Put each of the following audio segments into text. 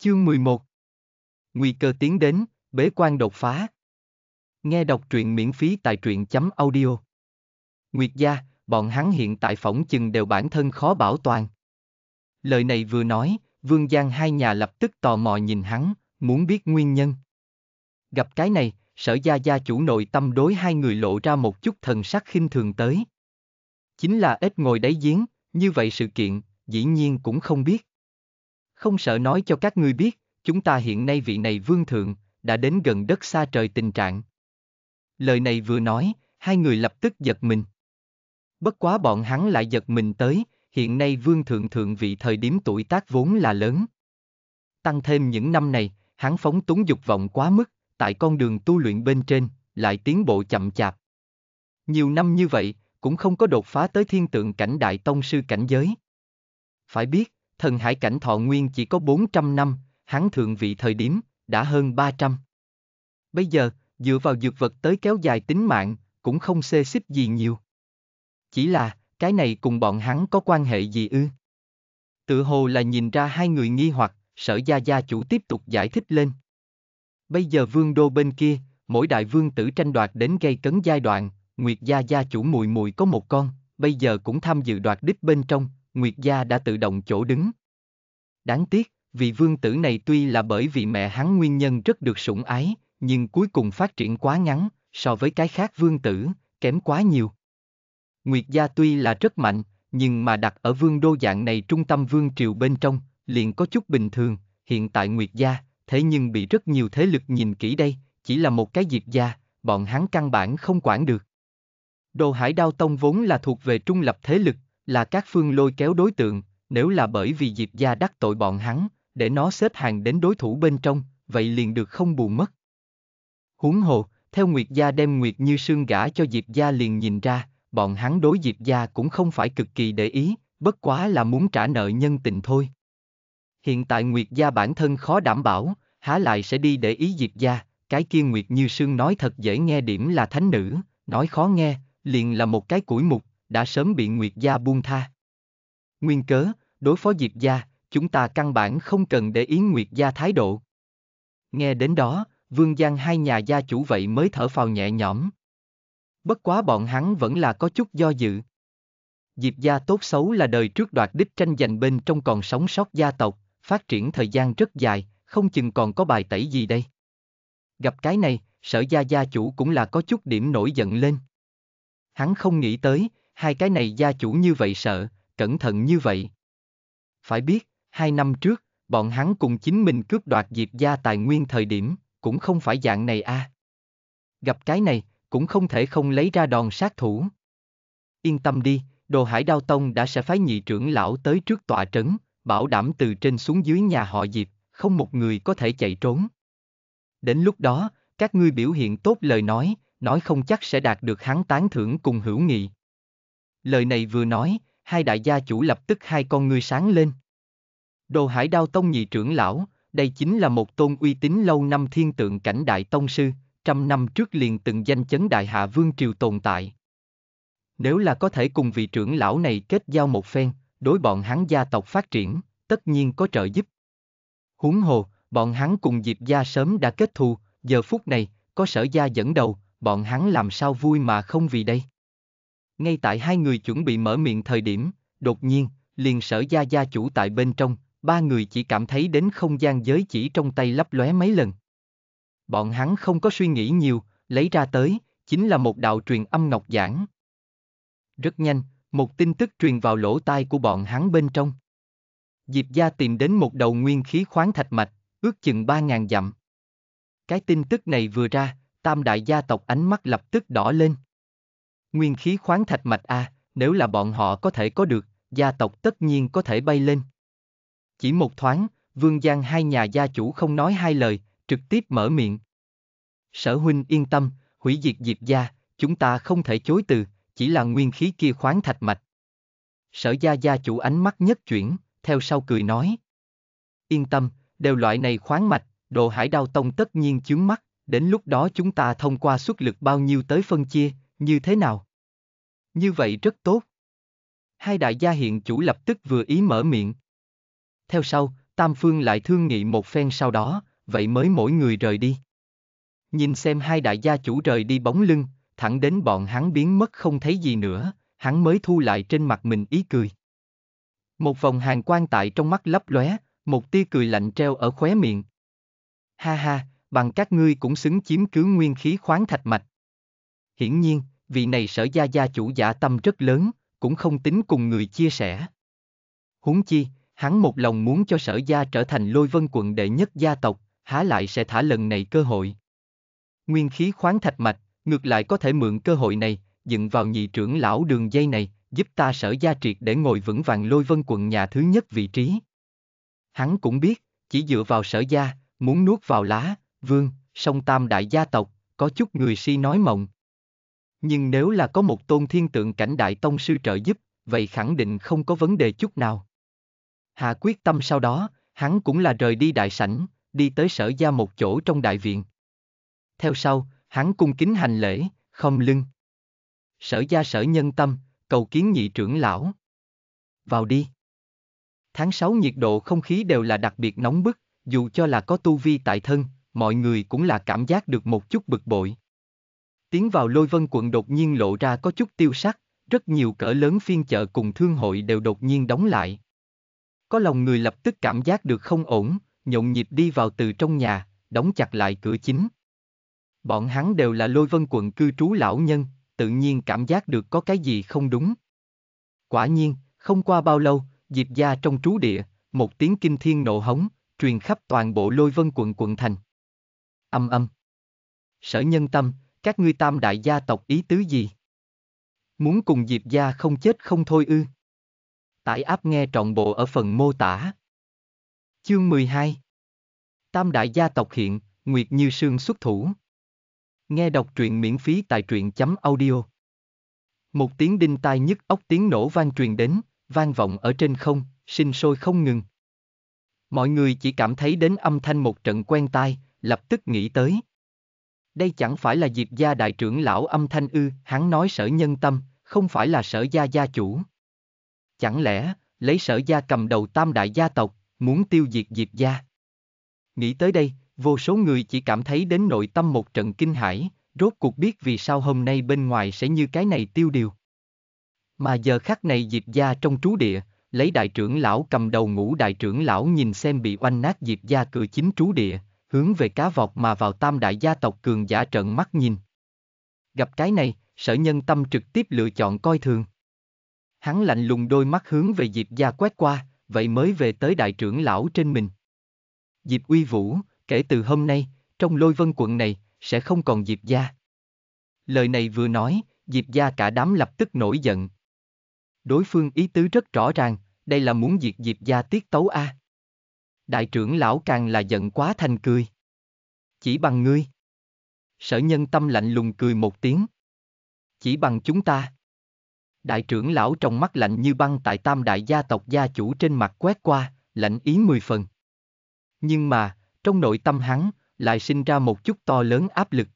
Chương 11 Nguy cơ tiến đến, bế quan đột phá. Nghe đọc truyện miễn phí tại truyện chấm audio. Nguyệt gia, bọn hắn hiện tại phỏng chừng đều bản thân khó bảo toàn. Lời này vừa nói, Vương Giang hai nhà lập tức tò mò nhìn hắn, muốn biết nguyên nhân. Gặp cái này, sở gia gia chủ nội tâm đối hai người lộ ra một chút thần sắc khinh thường tới. Chính là ít ngồi đáy giếng, như vậy sự kiện, dĩ nhiên cũng không biết. Không sợ nói cho các ngươi biết, chúng ta hiện nay vị này vương thượng, đã đến gần đất xa trời tình trạng. Lời này vừa nói, hai người lập tức giật mình. Bất quá bọn hắn lại giật mình tới, hiện nay vương thượng thượng vị thời điểm tuổi tác vốn là lớn. Tăng thêm những năm này, hắn phóng túng dục vọng quá mức, tại con đường tu luyện bên trên, lại tiến bộ chậm chạp. Nhiều năm như vậy, cũng không có đột phá tới thiên tượng cảnh đại tông sư cảnh giới. Phải biết, thần hải cảnh thọ nguyên chỉ có 400 năm, hắn thượng vị thời điểm, đã hơn 300. Bây giờ, dựa vào dược vật tới kéo dài tính mạng, cũng không xê xích gì nhiều. Chỉ là, cái này cùng bọn hắn có quan hệ gì ư? Tự hồ là nhìn ra hai người nghi hoặc, sở gia gia chủ tiếp tục giải thích lên. Bây giờ vương đô bên kia, mỗi đại vương tử tranh đoạt đến gây cấn giai đoạn, Nguyệt gia gia chủ mùi mùi có một con, bây giờ cũng tham dự đoạt đích bên trong, Nguyệt Gia đã tự động chỗ đứng. Đáng tiếc, vị vương tử này tuy là bởi vì mẹ hắn nguyên nhân rất được sủng ái, nhưng cuối cùng phát triển quá ngắn, so với cái khác vương tử, kém quá nhiều. Nguyệt Gia tuy là rất mạnh, nhưng mà đặt ở vương đô dạng này trung tâm vương triều bên trong, liền có chút bình thường, hiện tại Nguyệt Gia, thế nhưng bị rất nhiều thế lực nhìn kỹ đây, chỉ là một cái diệt gia, bọn hắn căn bản không quản được. Đồ Hải Đao Tông vốn là thuộc về trung lập thế lực, là các phương lôi kéo đối tượng, nếu là bởi vì Diệp Gia đắc tội bọn hắn, để nó xếp hàng đến đối thủ bên trong, vậy liền được không buồn mất. Huống hồ, theo Nguyệt Gia đem Nguyệt Như Sương gả cho Diệp Gia liền nhìn ra, bọn hắn đối Diệp Gia cũng không phải cực kỳ để ý, bất quá là muốn trả nợ nhân tình thôi. Hiện tại Nguyệt Gia bản thân khó đảm bảo, há lại sẽ đi để ý Diệp Gia, cái kia Nguyệt Như Sương nói thật dễ nghe điểm là thánh nữ, nói khó nghe, liền là một cái củi mục, đã sớm bị Nguyệt Gia buông tha. Nguyên cớ, đối phó Diệp Gia, chúng ta căn bản không cần để ý Nguyệt Gia thái độ. Nghe đến đó, Vương Giang hai nhà gia chủ vậy mới thở phào nhẹ nhõm. Bất quá bọn hắn vẫn là có chút do dự. Diệp gia tốt xấu là đời trước đoạt đích tranh giành bên trong còn sống sót gia tộc, phát triển thời gian rất dài, không chừng còn có bài tẩy gì đây. Gặp cái này, sở gia gia chủ cũng là có chút điểm nổi giận lên. Hắn không nghĩ tới, hai cái này gia chủ như vậy sợ, cẩn thận như vậy. Phải biết, hai năm trước, bọn hắn cùng chính mình cướp đoạt Diệp gia tài nguyên thời điểm, cũng không phải dạng này a. À. Gặp cái này, cũng không thể không lấy ra đòn sát thủ. Yên tâm đi, đồ hải đao tông đã sẽ phái nhị trưởng lão tới trước tọa trấn, bảo đảm từ trên xuống dưới nhà họ Diệp, không một người có thể chạy trốn. Đến lúc đó, các ngươi biểu hiện tốt lời nói, nói không chắc sẽ đạt được hắn tán thưởng cùng hữu nghị. Lời này vừa nói, hai đại gia chủ lập tức hai con ngươi sáng lên. Đồ Hải Đao Tông nhị trưởng lão, đây chính là một tôn uy tín lâu năm thiên tượng cảnh đại tông sư, trăm năm trước liền từng danh chấn đại hạ vương triều tồn tại. Nếu là có thể cùng vị trưởng lão này kết giao một phen, đối bọn hắn gia tộc phát triển, tất nhiên có trợ giúp. Huống hồ, bọn hắn cùng Diệp gia sớm đã kết thù, giờ phút này, có sở gia dẫn đầu, bọn hắn làm sao vui mà không vì đây. Ngay tại hai người chuẩn bị mở miệng thời điểm, đột nhiên, liền sở gia gia chủ tại bên trong, ba người chỉ cảm thấy đến không gian giới chỉ trong tay lấp lóe mấy lần. Bọn hắn không có suy nghĩ nhiều, lấy ra tới, chính là một đạo truyền âm ngọc giảng. Rất nhanh, một tin tức truyền vào lỗ tai của bọn hắn bên trong. Diệp gia tìm đến một đầu nguyên khí khoáng thạch mạch, ước chừng ba ngàn dặm. Cái tin tức này vừa ra, tam đại gia tộc ánh mắt lập tức đỏ lên. Nguyên khí khoáng thạch mạch A, nếu là bọn họ có thể có được, gia tộc tất nhiên có thể bay lên. Chỉ một thoáng, Vương Giang hai nhà gia chủ không nói hai lời, trực tiếp mở miệng. Sở huynh yên tâm, hủy diệt diệp gia, chúng ta không thể chối từ, chỉ là nguyên khí kia khoáng thạch mạch. Sở gia gia chủ ánh mắt nhất chuyển, theo sau cười nói. Yên tâm, đều loại này khoáng mạch, đồ hải đao tông tất nhiên chướng mắt, đến lúc đó chúng ta thông qua xuất lực bao nhiêu tới phân chia, như thế nào? Như vậy rất tốt. Hai đại gia hiện chủ lập tức vừa ý mở miệng. Theo sau, Tam Phương lại thương nghị một phen sau đó, vậy mới mỗi người rời đi. Nhìn xem hai đại gia chủ rời đi bóng lưng, thẳng đến bọn hắn biến mất không thấy gì nữa, hắn mới thu lại trên mặt mình ý cười. Một vòng hàng quan tại trong mắt lấp lóe, một tia cười lạnh treo ở khóe miệng. Ha ha, bằng các ngươi cũng xứng chiếm cứ nguyên khí khoáng thạch mạch, Hiển nhiên, vị này sở gia gia chủ giả tâm rất lớn, cũng không tính cùng người chia sẻ. Huống chi, hắn một lòng muốn cho sở gia trở thành lôi vân quận đệ nhất gia tộc, há lại sẽ thả lần này cơ hội. Nguyên khí khoáng thạch mạch, ngược lại có thể mượn cơ hội này, dựng vào nhị trưởng lão đường dây này, giúp ta sở gia triệt để ngồi vững vàng lôi vân quận nhà thứ nhất vị trí. Hắn cũng biết, chỉ dựa vào sở gia, muốn nuốt vào lá, vương, song tam đại gia tộc, có chút người si nói mộng. Nhưng nếu là có một tôn thiên tượng cảnh đại tông sư trợ giúp, vậy khẳng định không có vấn đề chút nào. Hạ quyết tâm sau đó, hắn cũng là rời đi đại sảnh, đi tới sở gia một chỗ trong đại viện. Theo sau, hắn cung kính hành lễ, không lưng. Sở gia sở nhân tâm, cầu kiến nhị trưởng lão. Vào đi. Tháng 6 nhiệt độ không khí đều là đặc biệt nóng bức, dù cho là có tu vi tại thân, mọi người cũng là cảm giác được một chút bực bội. Tiến vào lôi vân quận đột nhiên lộ ra có chút tiêu sắc, rất nhiều cỡ lớn phiên chợ cùng thương hội đều đột nhiên đóng lại. Có lòng người lập tức cảm giác được không ổn, nhộn nhịp đi vào từ trong nhà, đóng chặt lại cửa chính. Bọn hắn đều là lôi vân quận cư trú lão nhân, tự nhiên cảm giác được có cái gì không đúng. Quả nhiên, không qua bao lâu, Diệp gia trong trú địa, một tiếng kinh thiên nộ hống, truyền khắp toàn bộ lôi vân quận quận thành. Âm âm. Sở nhân tâm, các ngươi tam đại gia tộc ý tứ gì? Muốn cùng Diệp gia không chết không thôi ư? Tải áp nghe trọn bộ ở phần mô tả. Chương 12 Tam đại gia tộc hiện, Nguyệt Như Sương xuất thủ. Nghe đọc truyện miễn phí tại truyện.audio. chấm Một tiếng đinh tai nhức óc tiếng nổ vang truyền đến, vang vọng ở trên không, sinh sôi không ngừng. Mọi người chỉ cảm thấy đến âm thanh một trận quen tai, lập tức nghĩ tới đây chẳng phải là Diệp gia đại trưởng lão âm thanh ư, hắn nói sở nhân tâm, không phải là sở gia gia chủ. Chẳng lẽ, lấy sở gia cầm đầu tam đại gia tộc, muốn tiêu diệt Diệp gia? Nghĩ tới đây, vô số người chỉ cảm thấy đến nội tâm một trận kinh hãi, rốt cuộc biết vì sao hôm nay bên ngoài sẽ như cái này tiêu điều. Mà giờ khắc này Diệp gia trong trú địa, lấy đại trưởng lão cầm đầu ngũ đại trưởng lão nhìn xem bị oanh nát Diệp gia cửa chính trú địa, hướng về cá vọt mà vào tam đại gia tộc cường giả trận mắt nhìn. Gặp cái này, sở nhân tâm trực tiếp lựa chọn coi thường. Hắn lạnh lùng đôi mắt hướng về Diệp Gia quét qua, vậy mới về tới đại trưởng lão trên mình. Diệp Uy Vũ, kể từ hôm nay, trong lôi vân quận này, sẽ không còn Diệp Gia. Lời này vừa nói, Diệp Gia cả đám lập tức nổi giận. Đối phương ý tứ rất rõ ràng, đây là muốn diệt Diệp Gia tiết tấu A. À. Đại trưởng lão càng là giận quá thành cười. Chỉ bằng ngươi. Sở nhân tâm lạnh lùng cười một tiếng. Chỉ bằng chúng ta. Đại trưởng lão trong mắt lạnh như băng tại tam đại gia tộc gia chủ trên mặt quét qua, lạnh ý mười phần. Nhưng mà, trong nội tâm hắn, lại sinh ra một chút to lớn áp lực.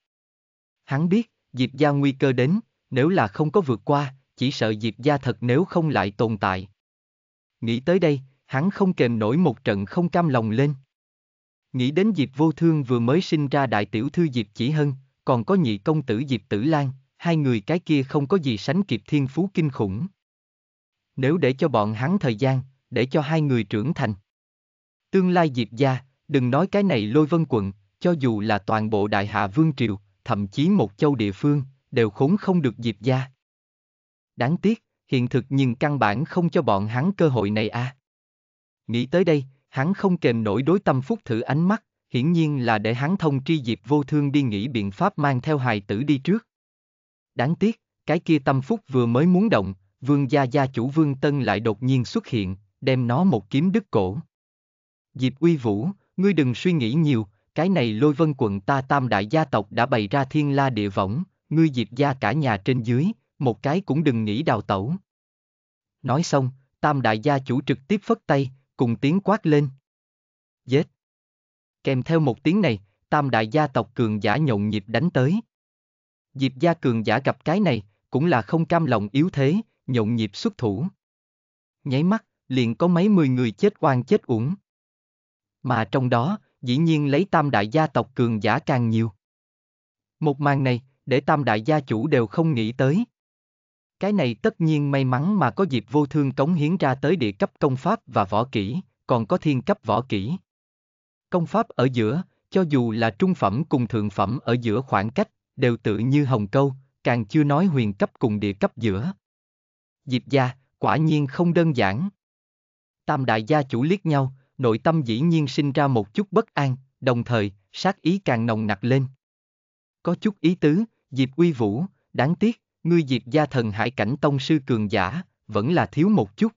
Hắn biết, Diệp Gia nguy cơ đến, nếu là không có vượt qua, chỉ sợ Diệp Gia thật nếu không lại tồn tại. Nghĩ tới đây, hắn không kềm nổi một trận không cam lòng lên. Nghĩ đến Diệp Vô Thương vừa mới sinh ra đại tiểu thư Diệp Chỉ Hân, còn có nhị công tử Diệp Tử Lan, hai người cái kia không có gì sánh kịp thiên phú kinh khủng. Nếu để cho bọn hắn thời gian, để cho hai người trưởng thành. Tương lai Diệp gia, đừng nói cái này lôi vân quận, cho dù là toàn bộ đại hạ vương triều, thậm chí một châu địa phương, đều khốn không được Diệp gia. Đáng tiếc, hiện thực nhưng căn bản không cho bọn hắn cơ hội này a. À. Nghĩ tới đây, hắn không kềm nổi đối tâm phúc thử ánh mắt, hiển nhiên là để hắn thông tri diệp vô thương đi nghĩ biện pháp mang theo hài tử đi trước. Đáng tiếc, cái kia tâm phúc vừa mới muốn động, vương gia gia chủ vương tân lại đột nhiên xuất hiện, đem nó một kiếm đứt cổ. Diệp uy vũ, ngươi đừng suy nghĩ nhiều, cái này lôi vân quận ta tam đại gia tộc đã bày ra thiên la địa võng, ngươi diệp gia cả nhà trên dưới, một cái cũng đừng nghĩ đào tẩu. Nói xong, tam đại gia chủ trực tiếp phất tay, cùng tiếng quát lên. Dết! Kèm theo một tiếng này, tam đại gia tộc cường giả nhộn nhịp đánh tới. Diệp gia cường giả gặp cái này, cũng là không cam lòng yếu thế, nhộn nhịp xuất thủ. Nháy mắt, liền có mấy mười người chết oan chết uổng. Mà trong đó, dĩ nhiên lấy tam đại gia tộc cường giả càng nhiều. Một màn này, để tam đại gia chủ đều không nghĩ tới. Cái này tất nhiên may mắn mà có dịp vô thương cống hiến ra tới địa cấp công pháp và võ kỹ, còn có thiên cấp võ kỹ. Công pháp ở giữa, cho dù là trung phẩm cùng thượng phẩm ở giữa khoảng cách, đều tự như hồng câu, càng chưa nói huyền cấp cùng địa cấp giữa. dịp gia, quả nhiên không đơn giản. Tam đại gia chủ liếc nhau, nội tâm dĩ nhiên sinh ra một chút bất an, đồng thời, sát ý càng nồng nặc lên. Có chút ý tứ, dịp uy vũ, đáng tiếc, ngươi diệt gia thần hải cảnh tông sư cường giả, vẫn là thiếu một chút.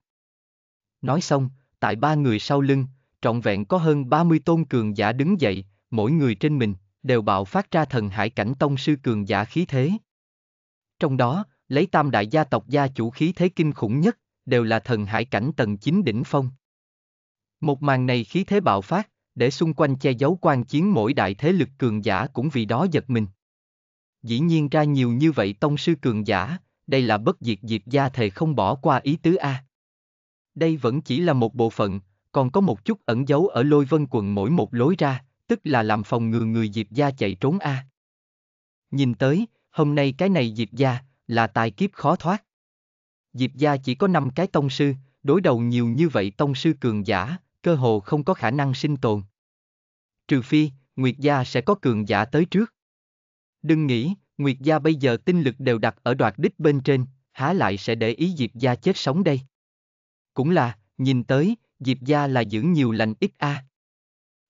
Nói xong, tại ba người sau lưng, trọn vẹn có hơn 30 tôn cường giả đứng dậy, mỗi người trên mình, đều bạo phát ra thần hải cảnh tông sư cường giả khí thế. Trong đó, lấy tam đại gia tộc gia chủ khí thế kinh khủng nhất, đều là thần hải cảnh tầng 9 đỉnh phong. Một màn này khí thế bạo phát, để xung quanh che giấu quan chiến mỗi đại thế lực cường giả cũng vì đó giật mình dĩ nhiên ra nhiều như vậy tông sư cường giả, đây là bất diệt diệp gia thề không bỏ qua ý tứ A. Đây vẫn chỉ là một bộ phận, còn có một chút ẩn giấu ở lôi vân quần mỗi một lối ra, tức là làm phòng ngừa người diệp gia chạy trốn A. Nhìn tới, hôm nay cái này diệp gia, là tài kiếp khó thoát. Diệp gia chỉ có 5 cái tông sư, đối đầu nhiều như vậy tông sư cường giả, cơ hồ không có khả năng sinh tồn. Trừ phi, Nguyệt gia sẽ có cường giả tới trước. Đừng nghĩ, Nguyệt gia bây giờ tinh lực đều đặt ở đoạt đích bên trên, há lại sẽ để ý Diệp gia chết sống đây. Cũng là, nhìn tới, Diệp gia là giữ nhiều lành ít a.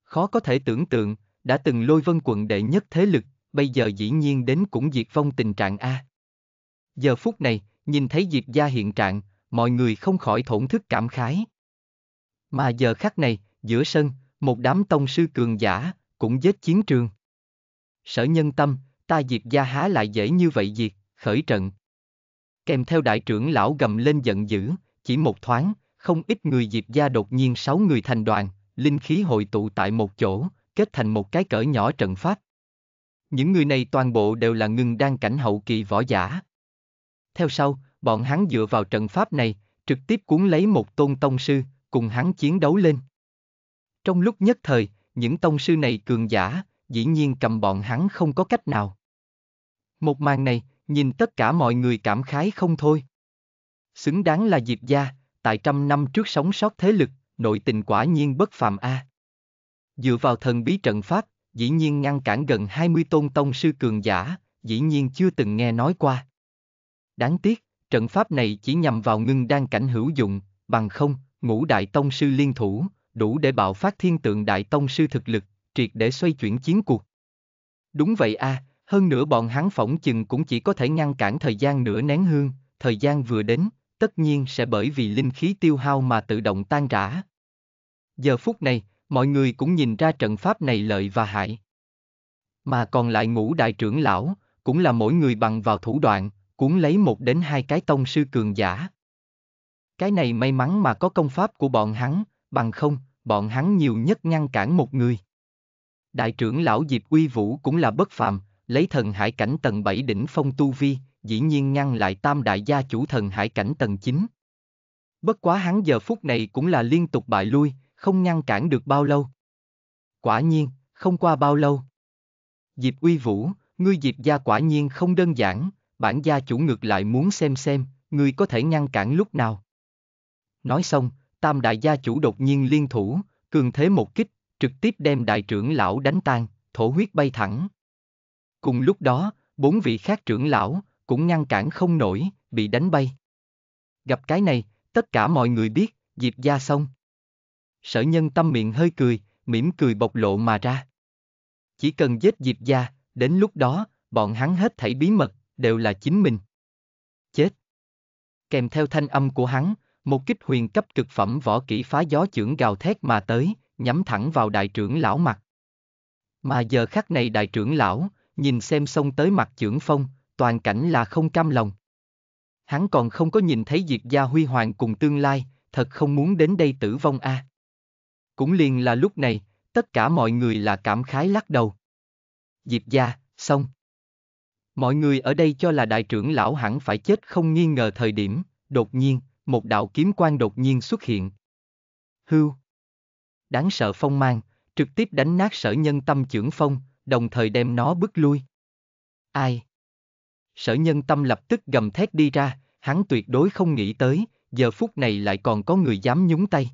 Khó có thể tưởng tượng, đã từng lôi vân quận đệ nhất thế lực, bây giờ dĩ nhiên đến cũng diệt vong tình trạng a. Giờ phút này, nhìn thấy Diệp gia hiện trạng, mọi người không khỏi thổn thức cảm khái. Mà giờ khắc này, giữa sân, một đám tông sư cường giả, cũng giết chiến trường. Sở nhân tâm, ta diệt gia há lại dễ như vậy diệt, khởi trận. Kèm theo đại trưởng lão gầm lên giận dữ, chỉ một thoáng, không ít người diệt gia đột nhiên sáu người thành đoàn, linh khí hội tụ tại một chỗ, kết thành một cái cỡ nhỏ trận pháp. Những người này toàn bộ đều là ngưng đang cảnh hậu kỳ võ giả. Theo sau, bọn hắn dựa vào trận pháp này, trực tiếp cuốn lấy một tôn tông sư, cùng hắn chiến đấu lên. Trong lúc nhất thời, những tông sư này cường giả, dĩ nhiên cầm bọn hắn không có cách nào. Một màn này, nhìn tất cả mọi người cảm khái không thôi. Xứng đáng là Diệp gia, tại trăm năm trước sống sót thế lực, nội tình quả nhiên bất phàm a. Dựa vào thần bí trận pháp, dĩ nhiên ngăn cản gần 20 tôn tông sư cường giả, dĩ nhiên chưa từng nghe nói qua. Đáng tiếc, trận pháp này chỉ nhằm vào ngưng đan cảnh hữu dụng, bằng không, ngũ đại tông sư liên thủ, đủ để bạo phát thiên tượng đại tông sư thực lực, triệt để xoay chuyển chiến cuộc. Đúng vậy a, à, hơn nữa bọn hắn phỏng chừng cũng chỉ có thể ngăn cản thời gian nửa nén hương, thời gian vừa đến, tất nhiên sẽ bởi vì linh khí tiêu hao mà tự động tan rã. Giờ phút này, mọi người cũng nhìn ra trận pháp này lợi và hại. Mà còn lại ngũ đại trưởng lão, cũng là mỗi người bằng vào thủ đoạn, cuốn lấy một đến hai cái tông sư cường giả. Cái này may mắn mà có công pháp của bọn hắn, bằng không, bọn hắn nhiều nhất ngăn cản một người. Đại trưởng lão Diệp Uy Vũ cũng là bất phàm, lấy thần hải cảnh tầng 7 đỉnh phong tu vi, dĩ nhiên ngăn lại tam đại gia chủ thần hải cảnh tầng 9. Bất quá hắn giờ phút này cũng là liên tục bại lui, không ngăn cản được bao lâu. Quả nhiên, không qua bao lâu. Diệp Uy Vũ, ngươi Diệp gia quả nhiên không đơn giản, bản gia chủ ngược lại muốn xem xem, ngươi có thể ngăn cản lúc nào. Nói xong, tam đại gia chủ đột nhiên liên thủ, cường thế một kích, trực tiếp đem đại trưởng lão đánh tan, thổ huyết bay thẳng. Cùng lúc đó, bốn vị khác trưởng lão cũng ngăn cản không nổi, bị đánh bay. Gặp cái này, tất cả mọi người biết, Diệp gia xong. Sở nhân tâm miệng hơi cười, mỉm cười bộc lộ mà ra. Chỉ cần giết Diệp gia, đến lúc đó, bọn hắn hết thảy bí mật, đều là chính mình. Chết. Kèm theo thanh âm của hắn, một kích huyền cấp cực phẩm võ kỹ phá gió trưởng gào thét mà tới, nhắm thẳng vào đại trưởng lão mặt. Mà giờ khắc này đại trưởng lão, nhìn xem xông tới mặt trưởng phong, toàn cảnh là không cam lòng. Hắn còn không có nhìn thấy diệt gia huy hoàng cùng tương lai, thật không muốn đến đây tử vong a. À. Cũng liền là lúc này, tất cả mọi người là cảm khái lắc đầu. Diệp gia, xong. Mọi người ở đây cho là đại trưởng lão hẳn phải chết không nghi ngờ thời điểm, đột nhiên, một đạo kiếm quan đột nhiên xuất hiện. Hưu đáng sợ phong mang, trực tiếp đánh nát sở nhân tâm trưởng phong, đồng thời đem nó bước lui. Ai? Sở nhân tâm lập tức gầm thét đi ra, hắn tuyệt đối không nghĩ tới, giờ phút này lại còn có người dám nhúng tay.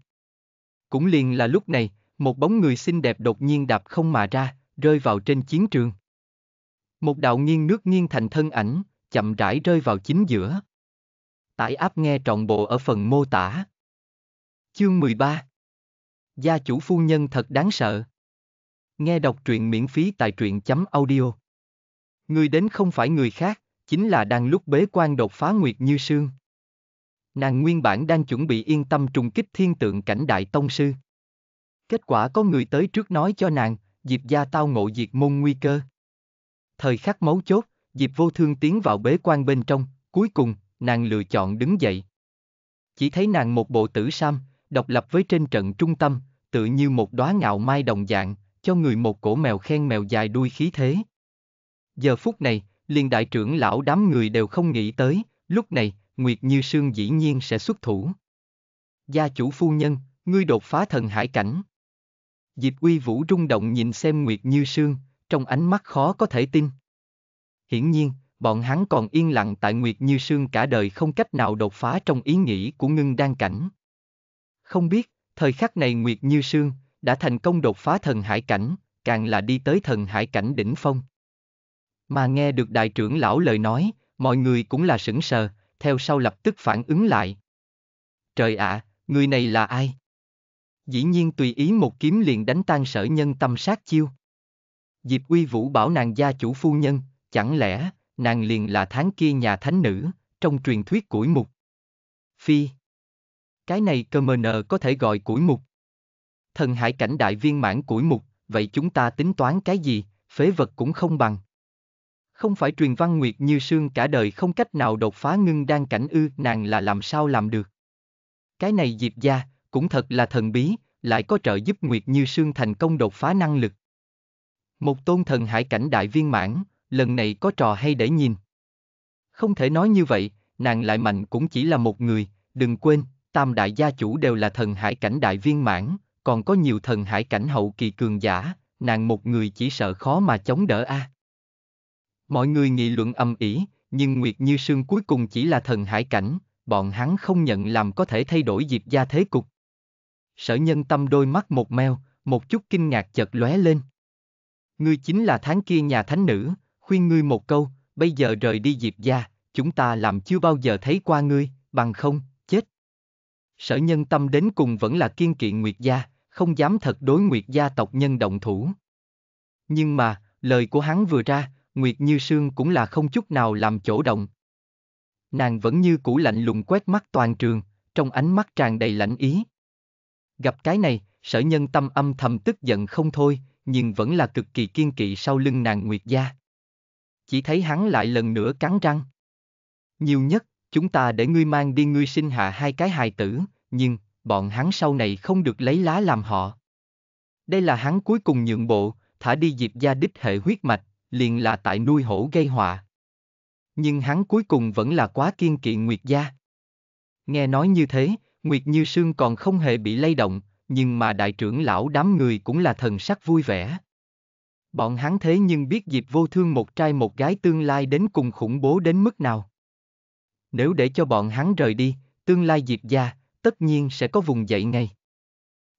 Cũng liền là lúc này, một bóng người xinh đẹp đột nhiên đạp không mà ra, rơi vào trên chiến trường. Một đạo nghiêng nước nghiêng thành thân ảnh, chậm rãi rơi vào chính giữa. Tải áp nghe trọn bộ ở phần mô tả. Chương 13 Gia chủ phu nhân thật đáng sợ. Nghe đọc truyện miễn phí tại truyện chấm audio. Người đến không phải người khác, chính là đang lúc bế quan đột phá nguyệt như sương. Nàng nguyên bản đang chuẩn bị yên tâm trùng kích thiên tượng cảnh đại tông sư. Kết quả có người tới trước nói cho nàng, Diệp gia tao ngộ diệt môn nguy cơ. Thời khắc mấu chốt, Diệp vô thương tiến vào bế quan bên trong, cuối cùng, nàng lựa chọn đứng dậy. Chỉ thấy nàng một bộ tử sam, độc lập với trên trận trung tâm, tự như một đóa ngạo mai đồng dạng, cho người một cổ mèo khen mèo dài đuôi khí thế. Giờ phút này, liền đại trưởng lão đám người đều không nghĩ tới, lúc này, Nguyệt Như Sương dĩ nhiên sẽ xuất thủ. Gia chủ phu nhân, ngươi đột phá thần hải cảnh. Diệp uy vũ rung động nhìn xem Nguyệt Như Sương, trong ánh mắt khó có thể tin. Hiển nhiên, bọn hắn còn yên lặng tại Nguyệt Như Sương cả đời không cách nào đột phá trong ý nghĩ của ngưng đan cảnh. Không biết, thời khắc này Nguyệt Như Sương, đã thành công đột phá thần hải cảnh, càng là đi tới thần hải cảnh đỉnh phong. Mà nghe được đại trưởng lão lời nói, mọi người cũng là sững sờ, theo sau lập tức phản ứng lại. Trời ạ, à, người này là ai? Dĩ nhiên tùy ý một kiếm liền đánh tan sở nhân tâm sát chiêu. Diệp Uy Vũ bảo nàng gia chủ phu nhân, chẳng lẽ, nàng liền là tháng kia nhà thánh nữ, trong truyền thuyết củi mục. Phi cái này cơ mờ nờ có thể gọi củi mục. Thần hải cảnh đại viên mãn củi mục, vậy chúng ta tính toán cái gì, phế vật cũng không bằng. Không phải truyền văn nguyệt như sương cả đời không cách nào đột phá ngưng đan cảnh ư, nàng là làm sao làm được. Cái này Diệp gia, cũng thật là thần bí, lại có trợ giúp nguyệt như sương thành công đột phá năng lực. Một tôn thần hải cảnh đại viên mãn, lần này có trò hay để nhìn. Không thể nói như vậy, nàng lại mạnh cũng chỉ là một người, đừng quên, tam đại gia chủ đều là thần hải cảnh đại viên mãn, còn có nhiều thần hải cảnh hậu kỳ cường giả, nàng một người chỉ sợ khó mà chống đỡ a. À. Mọi người nghị luận âm ỉ, nhưng Nguyệt Như Sương cuối cùng chỉ là thần hải cảnh, bọn hắn không nhận làm có thể thay đổi diệp gia thế cục. Sở nhân tâm đôi mắt một meo, một chút kinh ngạc chợt lóe lên. Ngươi chính là tháng kia nhà thánh nữ, khuyên ngươi một câu, bây giờ rời đi diệp gia, chúng ta làm chưa bao giờ thấy qua ngươi, bằng không, sở nhân tâm đến cùng vẫn là kiên kiện Nguyệt gia, không dám thật đối Nguyệt gia tộc nhân động thủ. Nhưng mà, lời của hắn vừa ra, Nguyệt Như Sương cũng là không chút nào làm chỗ động. Nàng vẫn như cũ lạnh lùng quét mắt toàn trường, trong ánh mắt tràn đầy lạnh ý. Gặp cái này, sở nhân tâm âm thầm tức giận không thôi, nhưng vẫn là cực kỳ kiên kỵ sau lưng nàng Nguyệt Gia. Chỉ thấy hắn lại lần nữa cắn răng. Nhiều nhất, chúng ta để ngươi mang đi ngươi sinh hạ hai cái hài tử, nhưng, bọn hắn sau này không được lấy lá làm họ. Đây là hắn cuối cùng nhượng bộ, thả đi dịp gia đích hệ huyết mạch, liền là tại nuôi hổ gây họa. Nhưng hắn cuối cùng vẫn là quá kiên kỵ Nguyệt gia. Nghe nói như thế, Nguyệt Như Sương còn không hề bị lay động, nhưng mà đại trưởng lão đám người cũng là thần sắc vui vẻ. Bọn hắn thế nhưng biết dịp vô thương một trai một gái tương lai đến cùng khủng bố đến mức nào nếu để cho bọn hắn rời đi, tương lai diệt gia, tất nhiên sẽ có vùng dậy ngay.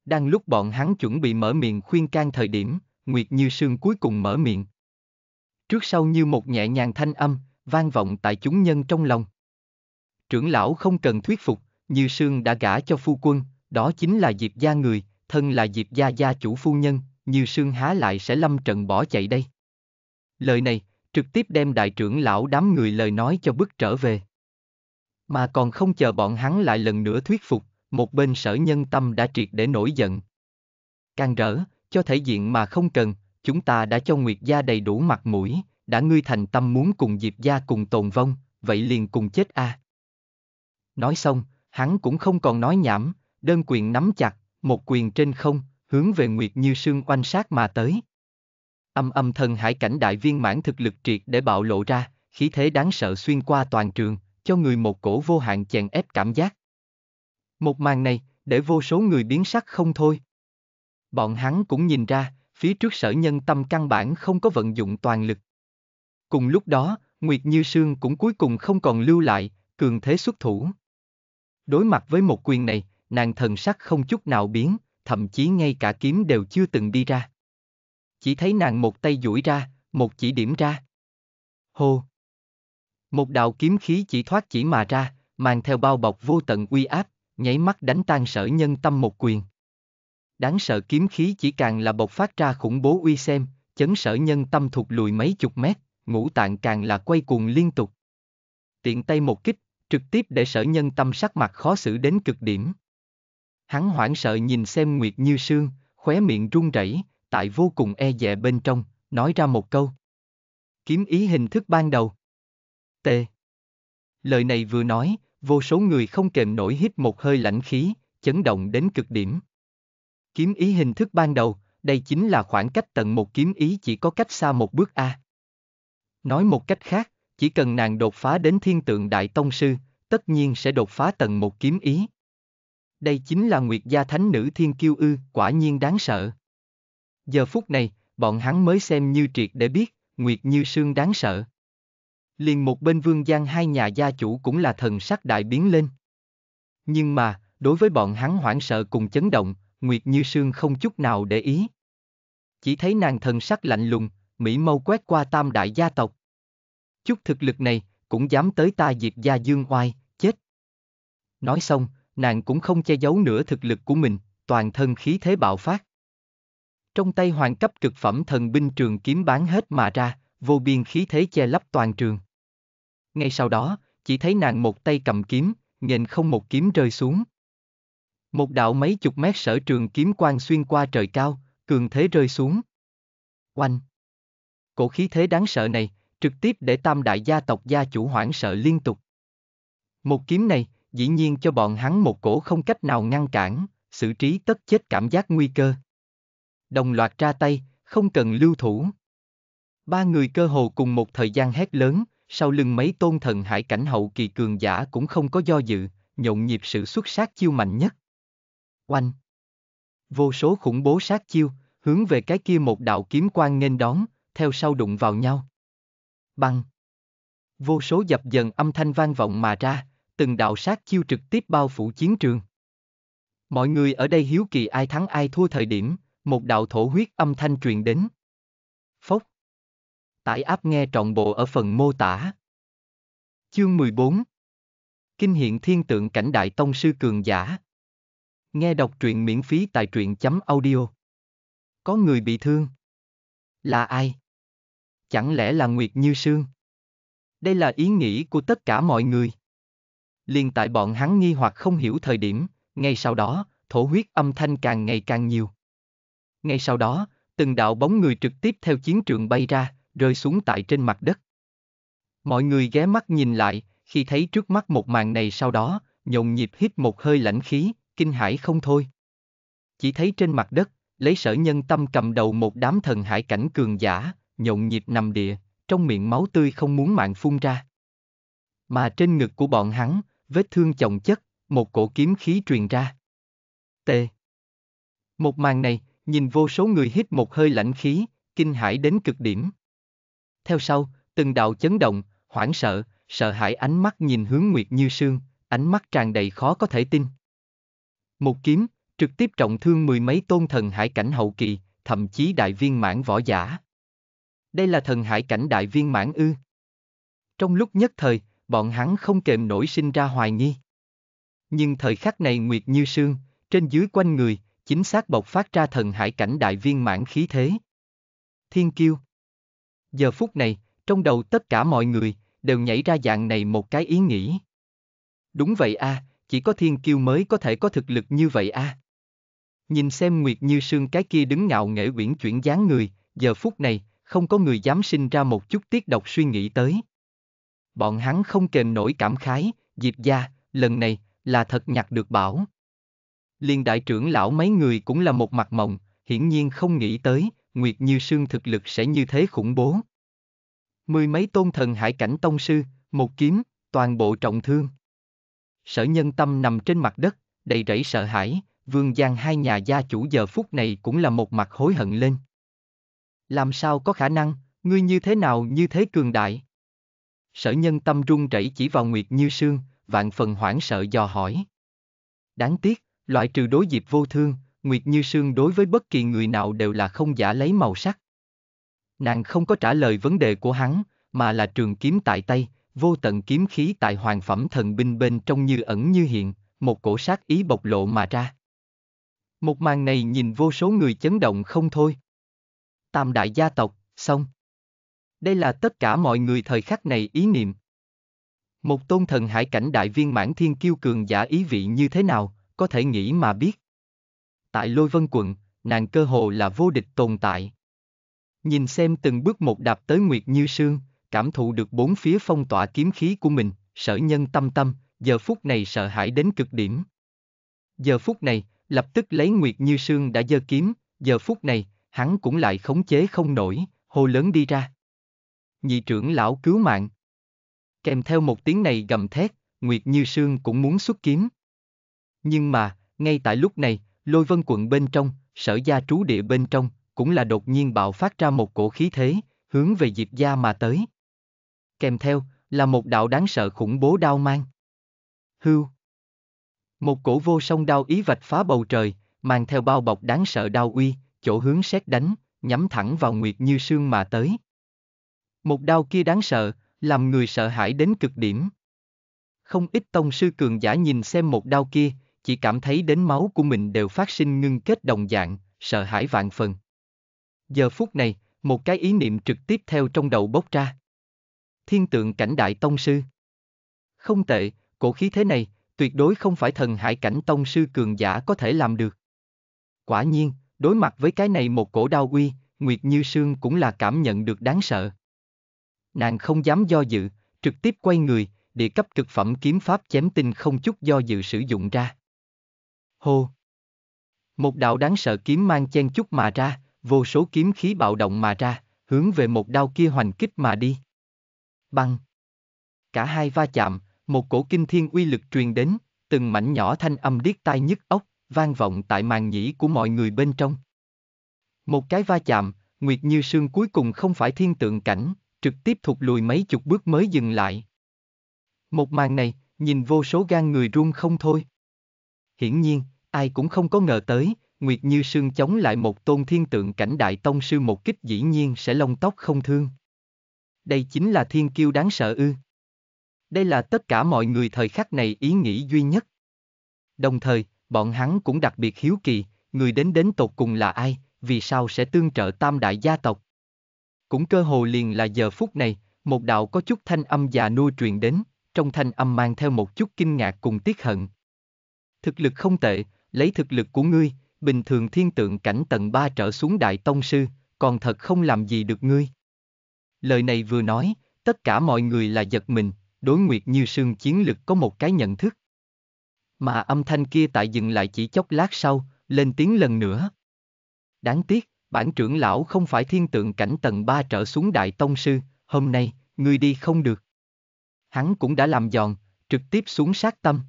Đang lúc bọn hắn chuẩn bị mở miệng khuyên can thời điểm, Nguyệt Như Sương cuối cùng mở miệng. Trước sau như một nhẹ nhàng thanh âm, vang vọng tại chúng nhân trong lòng. Trưởng lão không cần thuyết phục, Như Sương đã gả cho phu quân, đó chính là diệt gia người, thân là diệt gia gia chủ phu nhân, Như Sương há lại sẽ lâm trận bỏ chạy đây. Lời này, trực tiếp đem đại trưởng lão đám người lời nói cho bức trở về. Mà còn không chờ bọn hắn lại lần nữa thuyết phục, một bên sở nhân tâm đã triệt để nổi giận. Càng rỡ, cho thể diện mà không cần, chúng ta đã cho Nguyệt gia đầy đủ mặt mũi, đã ngươi thành tâm muốn cùng Diệp gia cùng tồn vong, vậy liền cùng chết a. À. Nói xong, hắn cũng không còn nói nhảm, đơn quyền nắm chặt, một quyền trên không, hướng về Nguyệt Như Sương oanh sát mà tới. Âm âm thần hải cảnh đại viên mãn thực lực triệt để bạo lộ ra, khí thế đáng sợ xuyên qua toàn trường, cho người một cổ vô hạn chèn ép cảm giác. Một màn này, để vô số người biến sắc không thôi. Bọn hắn cũng nhìn ra, phía trước sở nhân tâm căn bản không có vận dụng toàn lực. Cùng lúc đó, Nguyệt Như Sương cũng cuối cùng không còn lưu lại, cường thế xuất thủ. Đối mặt với một quyền này, nàng thần sắc không chút nào biến, thậm chí ngay cả kiếm đều chưa từng đi ra. Chỉ thấy nàng một tay duỗi ra, một chỉ điểm ra. Hô! Một đạo kiếm khí chỉ thoát chỉ mà ra, mang theo bao bọc vô tận uy áp, nháy mắt đánh tan sở nhân tâm một quyền. Đáng sợ kiếm khí chỉ càng là bộc phát ra khủng bố uy xem, chấn sở nhân tâm thụt lùi mấy chục mét, ngũ tạng càng là quay cuồng liên tục. Tiện tay một kích, trực tiếp để sở nhân tâm sắc mặt khó xử đến cực điểm. Hắn hoảng sợ nhìn xem Nguyệt Như Sương, khóe miệng run rẩy, tại vô cùng e dè bên trong, nói ra một câu. Kiếm ý hình thức ban đầu. T. Lời này vừa nói, vô số người không kềm nổi hít một hơi lãnh khí, chấn động đến cực điểm. Kiếm ý hình thức ban đầu, đây chính là khoảng cách tận một kiếm ý chỉ có cách xa một bước A. Nói một cách khác, chỉ cần nàng đột phá đến thiên tượng đại tông sư, tất nhiên sẽ đột phá tầng một kiếm ý. Đây chính là nguyệt gia thánh nữ thiên kiêu ư, quả nhiên đáng sợ. Giờ phút này, bọn hắn mới xem như triệt để biết, nguyệt như sương đáng sợ liền một bên vương giang hai nhà gia chủ cũng là thần sắc đại biến lên. Nhưng mà, đối với bọn hắn hoảng sợ cùng chấn động, Nguyệt Như Sương không chút nào để ý. Chỉ thấy nàng thần sắc lạnh lùng, Mỹ mâu quét qua tam đại gia tộc. Chút thực lực này, cũng dám tới ta diệt gia dương oai, chết. Nói xong, nàng cũng không che giấu nữa thực lực của mình, toàn thân khí thế bạo phát. Trong tay hoàng cấp cực phẩm thần binh trường kiếm bán hết mà ra, vô biên khí thế che lấp toàn trường ngay sau đó, chỉ thấy nàng một tay cầm kiếm, nghênh không một kiếm rơi xuống. Một đạo mấy chục mét sở trường kiếm quang xuyên qua trời cao, cường thế rơi xuống. Oanh! Cổ khí thế đáng sợ này, trực tiếp để tam đại gia tộc gia chủ hoảng sợ liên tục. Một kiếm này, dĩ nhiên cho bọn hắn một cổ không cách nào ngăn cản, xử trí tất chết cảm giác nguy cơ. Đồng loạt ra tay, không cần lưu thủ. Ba người cơ hồ cùng một thời gian hét lớn, sau lưng mấy tôn thần hải cảnh hậu kỳ cường giả cũng không có do dự, nhộn nhịp sự xuất sát chiêu mạnh nhất. Oanh! Vô số khủng bố sát chiêu, hướng về cái kia một đạo kiếm quan nghênh đón, theo sau đụng vào nhau. Băng! Vô số dập dần âm thanh vang vọng mà ra, từng đạo sát chiêu trực tiếp bao phủ chiến trường. Mọi người ở đây hiếu kỳ ai thắng ai thua thời điểm, một đạo thổ huyết âm thanh truyền đến. Phốc! Tải app nghe trọn bộ ở phần mô tả. Chương 14 Kinh hiện thiên tượng cảnh đại tông sư cường giả. Nghe đọc truyện miễn phí tại truyện.audio. chấm Có người bị thương. Là ai? Chẳng lẽ là Nguyệt Như Sương? Đây là ý nghĩ của tất cả mọi người. Liên tại bọn hắn nghi hoặc không hiểu thời điểm, ngay sau đó, thổ huyết âm thanh càng ngày càng nhiều. Ngay sau đó, từng đạo bóng người trực tiếp theo chiến trường bay ra, rơi xuống tại trên mặt đất. Mọi người ghé mắt nhìn lại, khi thấy trước mắt một màn này sau đó, nhộn nhịp hít một hơi lãnh khí, kinh hãi không thôi. Chỉ thấy trên mặt đất, lấy sở nhân tâm cầm đầu một đám thần hải cảnh cường giả, nhộn nhịp nằm địa, trong miệng máu tươi không muốn mạng phun ra. Mà trên ngực của bọn hắn, vết thương chồng chất, một cổ kiếm khí truyền ra. T. Một màn này, nhìn vô số người hít một hơi lãnh khí, kinh hãi đến cực điểm theo sau, từng đạo chấn động, hoảng sợ, sợ hãi ánh mắt nhìn hướng Nguyệt Như Sương, ánh mắt tràn đầy khó có thể tin. Một kiếm, trực tiếp trọng thương mười mấy tôn thần hải cảnh hậu kỳ, thậm chí đại viên mãn võ giả. Đây là thần hải cảnh đại viên mãn ư. Trong lúc nhất thời, bọn hắn không kềm nổi sinh ra hoài nghi. Nhưng thời khắc này Nguyệt Như Sương, trên dưới quanh người, chính xác bộc phát ra thần hải cảnh đại viên mãn khí thế. Thiên kiêu Giờ phút này, trong đầu tất cả mọi người, đều nhảy ra dạng này một cái ý nghĩ. Đúng vậy a, à, chỉ có thiên kiêu mới có thể có thực lực như vậy a. À. Nhìn xem Nguyệt Như Sương cái kia đứng ngạo nghễ uyển chuyển dáng người, giờ phút này, không có người dám sinh ra một chút tiết độc suy nghĩ tới. Bọn hắn không kềm nổi cảm khái, Diệp gia, lần này, là thật nhặt được bảo. Liên đại trưởng lão mấy người cũng là một mặt mộng, hiển nhiên không nghĩ tới, Nguyệt Như Sương thực lực sẽ như thế khủng bố. Mười mấy tôn thần hải cảnh tông sư, một kiếm, toàn bộ trọng thương. Sở nhân tâm nằm trên mặt đất, đầy rẫy sợ hãi, vương giang hai nhà gia chủ giờ phút này cũng là một mặt hối hận lên. Làm sao có khả năng, ngươi như thế nào như thế cường đại? Sở nhân tâm run rẩy chỉ vào Nguyệt Như Sương, vạn phần hoảng sợ dò hỏi. Đáng tiếc, loại trừ đối diệp vô thương, Nguyệt Như Sương đối với bất kỳ người nào đều là không giả lấy màu sắc. Nàng không có trả lời vấn đề của hắn, mà là trường kiếm tại tay, vô tận kiếm khí tại hoàng phẩm thần binh bên trong như ẩn như hiện, một cổ sát ý bộc lộ mà ra. Một màn này nhìn vô số người chấn động không thôi. Tam đại gia tộc, xong. Đây là tất cả mọi người thời khắc này ý niệm. Một tôn thần hải cảnh đại viên mãn thiên kiêu cường giả ý vị như thế nào, có thể nghĩ mà biết tại lôi vân quận, nàng cơ hồ là vô địch tồn tại. Nhìn xem từng bước một đạp tới Nguyệt Như Sương, cảm thụ được bốn phía phong tỏa kiếm khí của mình, sở nhân tâm tâm, giờ phút này sợ hãi đến cực điểm. Giờ phút này, lập tức lấy Nguyệt Như Sương đã giơ kiếm, giờ phút này, hắn cũng lại khống chế không nổi, hô lớn đi ra. Nhị trưởng lão cứu mạng. Kèm theo một tiếng này gầm thét, Nguyệt Như Sương cũng muốn xuất kiếm. Nhưng mà, ngay tại lúc này, lôi vân quận bên trong, sở gia trú địa bên trong, cũng là đột nhiên bạo phát ra một cổ khí thế, hướng về Diệp gia mà tới. Kèm theo, là một đạo đáng sợ khủng bố đao mang. Hưu. Một cổ vô song đao ý vạch phá bầu trời, mang theo bao bọc đáng sợ đao uy, chỗ hướng xét đánh, nhắm thẳng vào Nguyệt Như Sương mà tới. Một đao kia đáng sợ, làm người sợ hãi đến cực điểm. Không ít tông sư cường giả nhìn xem một đao kia, chỉ cảm thấy đến máu của mình đều phát sinh ngưng kết đồng dạng, sợ hãi vạn phần. Giờ phút này, một cái ý niệm trực tiếp theo trong đầu bốc ra. Thiên tượng cảnh đại tông sư. Không tệ, cổ khí thế này, tuyệt đối không phải thần hải cảnh tông sư cường giả có thể làm được. Quả nhiên, đối mặt với cái này một cổ đao uy, Nguyệt Như Sương cũng là cảm nhận được đáng sợ. Nàng không dám do dự, trực tiếp quay người, địa cấp cực phẩm kiếm pháp chém tinh không chút do dự sử dụng ra. Hô! Một đạo đáng sợ kiếm mang chen chút mà ra, vô số kiếm khí bạo động mà ra, hướng về một đao kia hoành kích mà đi. Băng! Cả hai va chạm, một cổ kinh thiên uy lực truyền đến, từng mảnh nhỏ thanh âm điếc tai nhức ốc, vang vọng tại màn nhĩ của mọi người bên trong. Một cái va chạm, Nguyệt Như Sương cuối cùng không phải thiên tượng cảnh, trực tiếp thụt lùi mấy chục bước mới dừng lại. Một màn này, nhìn vô số gan người run không thôi. Hiển nhiên, Ai cũng không có ngờ tới, Nguyệt Như Sương chống lại một tôn thiên tượng cảnh đại tông sư một kích dĩ nhiên sẽ lông tóc không thương. Đây chính là thiên kiêu đáng sợ ư. Đây là tất cả mọi người thời khắc này ý nghĩ duy nhất. Đồng thời, bọn hắn cũng đặc biệt hiếu kỳ, người đến đến tột cùng là ai, vì sao sẽ tương trợ tam đại gia tộc. Cũng cơ hồ liền là giờ phút này, một đạo có chút thanh âm già nuôi truyền đến, trong thanh âm mang theo một chút kinh ngạc cùng tiếc hận. Thực lực không tệ, lấy thực lực của ngươi, bình thường thiên tượng cảnh tầng 3 trở xuống đại tông sư, còn thật không làm gì được ngươi. Lời này vừa nói, tất cả mọi người là giật mình, đối nguyệt như sương chiến lực có một cái nhận thức. Mà âm thanh kia tại dừng lại chỉ chốc lát sau, lên tiếng lần nữa. Đáng tiếc, bản trưởng lão không phải thiên tượng cảnh tầng 3 trở xuống đại tông sư, hôm nay, ngươi đi không được. Hắn cũng đã làm giòn, trực tiếp xuống sát tâm.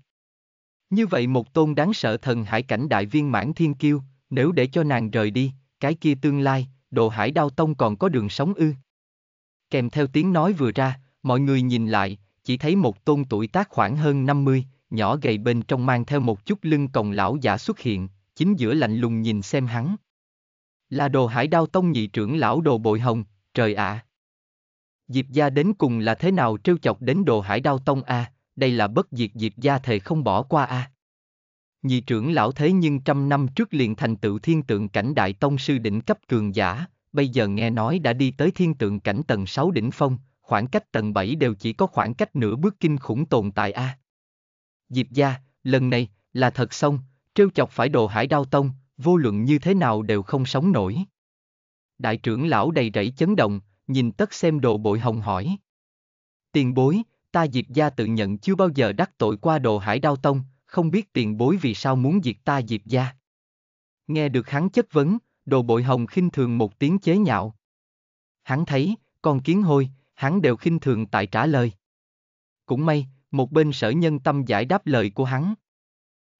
Như vậy một tôn đáng sợ thần hải cảnh đại viên mãn thiên kiêu, nếu để cho nàng rời đi, cái kia tương lai, độ hải đao tông còn có đường sống ư. Kèm theo tiếng nói vừa ra, mọi người nhìn lại, chỉ thấy một tôn tuổi tác khoảng hơn 50, nhỏ gầy bên trong mang theo một chút lưng còng lão giả xuất hiện, chính giữa lạnh lùng nhìn xem hắn. Là đồ hải đao tông nhị trưởng lão đồ bội hồng, trời ạ! À. Diệp gia đến cùng là thế nào trêu chọc đến đồ hải đao tông a à? đây là bất diệt diệt gia thề không bỏ qua a. À. Nhị trưởng lão thế nhưng trăm năm trước liền thành tựu thiên tượng cảnh đại tông sư đỉnh cấp cường giả, bây giờ nghe nói đã đi tới thiên tượng cảnh tầng 6 đỉnh phong, khoảng cách tầng 7 đều chỉ có khoảng cách nửa bước kinh khủng tồn tại a. À. Diệp gia, lần này, là thật xong, trêu chọc phải đồ hải đao tông, vô luận như thế nào đều không sống nổi. Đại trưởng lão đầy rẫy chấn động, nhìn tất xem đồ bội hồng hỏi. Tiền bối, ta diệt gia tự nhận chưa bao giờ đắc tội qua đồ hải đao tông, không biết tiền bối vì sao muốn diệt ta diệt gia. Nghe được hắn chất vấn, đồ bội hồng khinh thường một tiếng chế nhạo. Hắn thấy, con kiến hôi, hắn đều khinh thường tại trả lời. Cũng may, một bên sở nhân tâm giải đáp lời của hắn.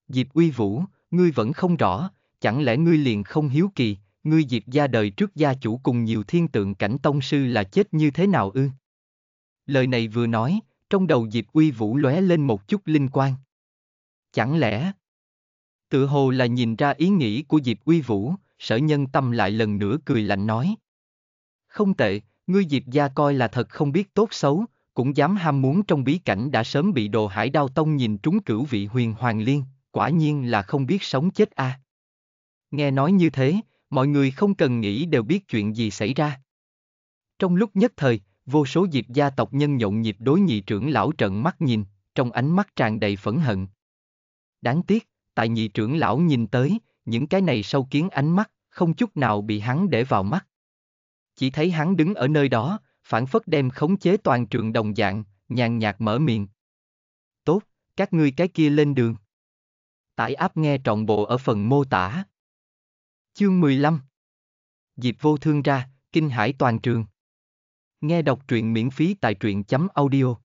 Diệp uy vũ, ngươi vẫn không rõ, chẳng lẽ ngươi liền không hiếu kỳ, ngươi diệt gia đời trước gia chủ cùng nhiều thiên tượng cảnh tông sư là chết như thế nào ư? Lời này vừa nói, trong đầu Diệp Uy Vũ lóe lên một chút linh quang. Chẳng lẽ, tự hồ là nhìn ra ý nghĩ của Diệp Uy Vũ, sở nhân tâm lại lần nữa cười lạnh nói. Không tệ, ngươi Diệp gia coi là thật không biết tốt xấu, cũng dám ham muốn trong bí cảnh đã sớm bị đồ hải đao tông nhìn trúng cửu vị huyền hoàng liên, quả nhiên là không biết sống chết a. À. Nghe nói như thế, mọi người không cần nghĩ đều biết chuyện gì xảy ra. Trong lúc nhất thời, vô số diệp gia tộc nhân nhộn nhịp đối nhị trưởng lão trận mắt nhìn, trong ánh mắt tràn đầy phẫn hận. Đáng tiếc, tại nhị trưởng lão nhìn tới, những cái này sâu kiến ánh mắt, không chút nào bị hắn để vào mắt. Chỉ thấy hắn đứng ở nơi đó, phản phất đem khống chế toàn trường đồng dạng, nhàn nhạt mở miệng. Tốt, các ngươi cái kia lên đường. Tải áp nghe trọn bộ ở phần mô tả. Chương 15 Diệp vô thương ra, kinh hải toàn trường. Nghe đọc truyện miễn phí tại truyện.audio.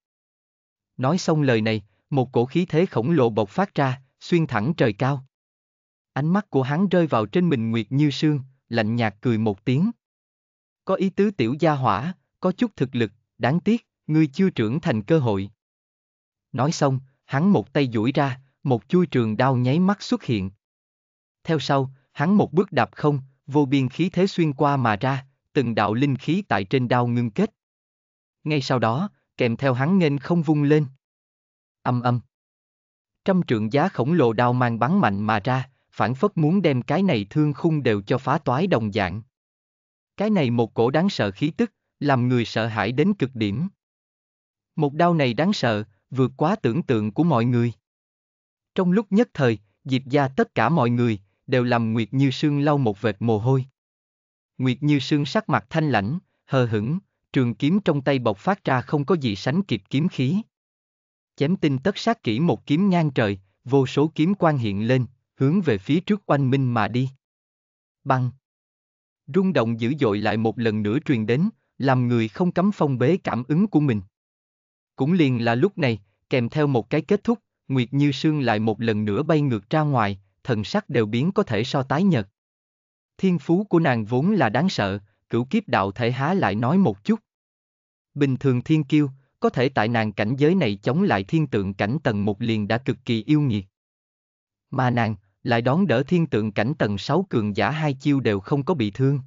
Nói xong lời này, một cổ khí thế khổng lồ bộc phát ra, xuyên thẳng trời cao. Ánh mắt của hắn rơi vào trên mình Nguyệt Như Sương, lạnh nhạt cười một tiếng. Có ý tứ tiểu gia hỏa, có chút thực lực, đáng tiếc, ngươi chưa trưởng thành cơ hội. Nói xong, hắn một tay duỗi ra, một chui trường đao nháy mắt xuất hiện. Theo sau, hắn một bước đạp không, vô biên khí thế xuyên qua mà ra, từng đạo linh khí tại trên đao ngưng kết. Ngay sau đó, kèm theo hắn nghênh không vung lên. Âm âm. Trăm trượng giá khổng lồ đao mang bắn mạnh mà ra, phản phất muốn đem cái này thương khung đều cho phá toái đồng dạng. Cái này một cổ đáng sợ khí tức, làm người sợ hãi đến cực điểm. Một đao này đáng sợ, vượt quá tưởng tượng của mọi người. Trong lúc nhất thời, Diệp gia tất cả mọi người, đều làm nguyệt như sương lau một vệt mồ hôi. Nguyệt như sương sắc mặt thanh lãnh, hờ hững, trường kiếm trong tay bộc phát ra không có gì sánh kịp kiếm khí. Chém tinh tất sát kỹ một kiếm ngang trời, vô số kiếm quan hiện lên, hướng về phía trước oanh minh mà đi. Băng. Rung động dữ dội lại một lần nữa truyền đến, làm người không cấm phong bế cảm ứng của mình. Cũng liền là lúc này, kèm theo một cái kết thúc, Nguyệt Như Sương lại một lần nữa bay ngược ra ngoài, thần sắc đều biến có thể so tái nhật. Thiên phú của nàng vốn là đáng sợ, cửu kiếp đạo thể há lại nói một chút. Bình thường thiên kiêu, có thể tại nàng cảnh giới này chống lại thiên tượng cảnh tầng một liền đã cực kỳ yêu nghiệt. Mà nàng, lại đón đỡ thiên tượng cảnh tầng 6 cường giả hai chiêu đều không có bị thương.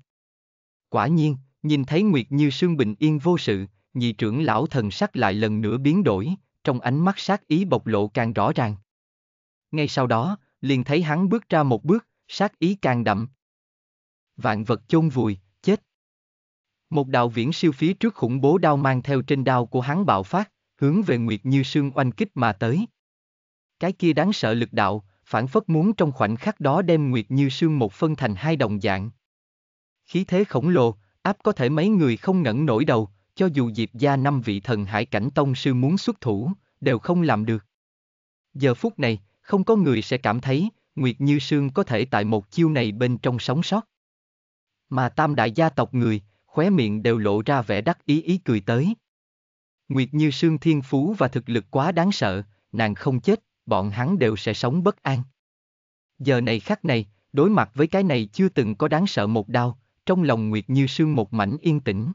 Quả nhiên, nhìn thấy Nguyệt Như Sương bình yên vô sự, nhị trưởng lão thần sắc lại lần nữa biến đổi, trong ánh mắt sát ý bộc lộ càng rõ ràng. Ngay sau đó, liền thấy hắn bước ra một bước, sát ý càng đậm vạn vật chôn vùi, chết. Một đạo viễn siêu phía trước khủng bố đao mang theo trên đao của hắn bạo phát, hướng về Nguyệt Như Sương oanh kích mà tới. Cái kia đáng sợ lực đạo, phản phất muốn trong khoảnh khắc đó đem Nguyệt Như Sương một phân thành hai đồng dạng. Khí thế khổng lồ, áp có thể mấy người không ngẩng nổi đầu, cho dù Diệp gia năm vị thần hải cảnh tông sư muốn xuất thủ, đều không làm được. Giờ phút này, không có người sẽ cảm thấy, Nguyệt Như Sương có thể tại một chiêu này bên trong sống sót mà tam đại gia tộc người, khóe miệng đều lộ ra vẻ đắc ý ý cười tới. Nguyệt Như Sương thiên phú và thực lực quá đáng sợ, nàng không chết, bọn hắn đều sẽ sống bất an. Giờ này khắc này, đối mặt với cái này chưa từng có đáng sợ một đau, trong lòng Nguyệt Như Sương một mảnh yên tĩnh.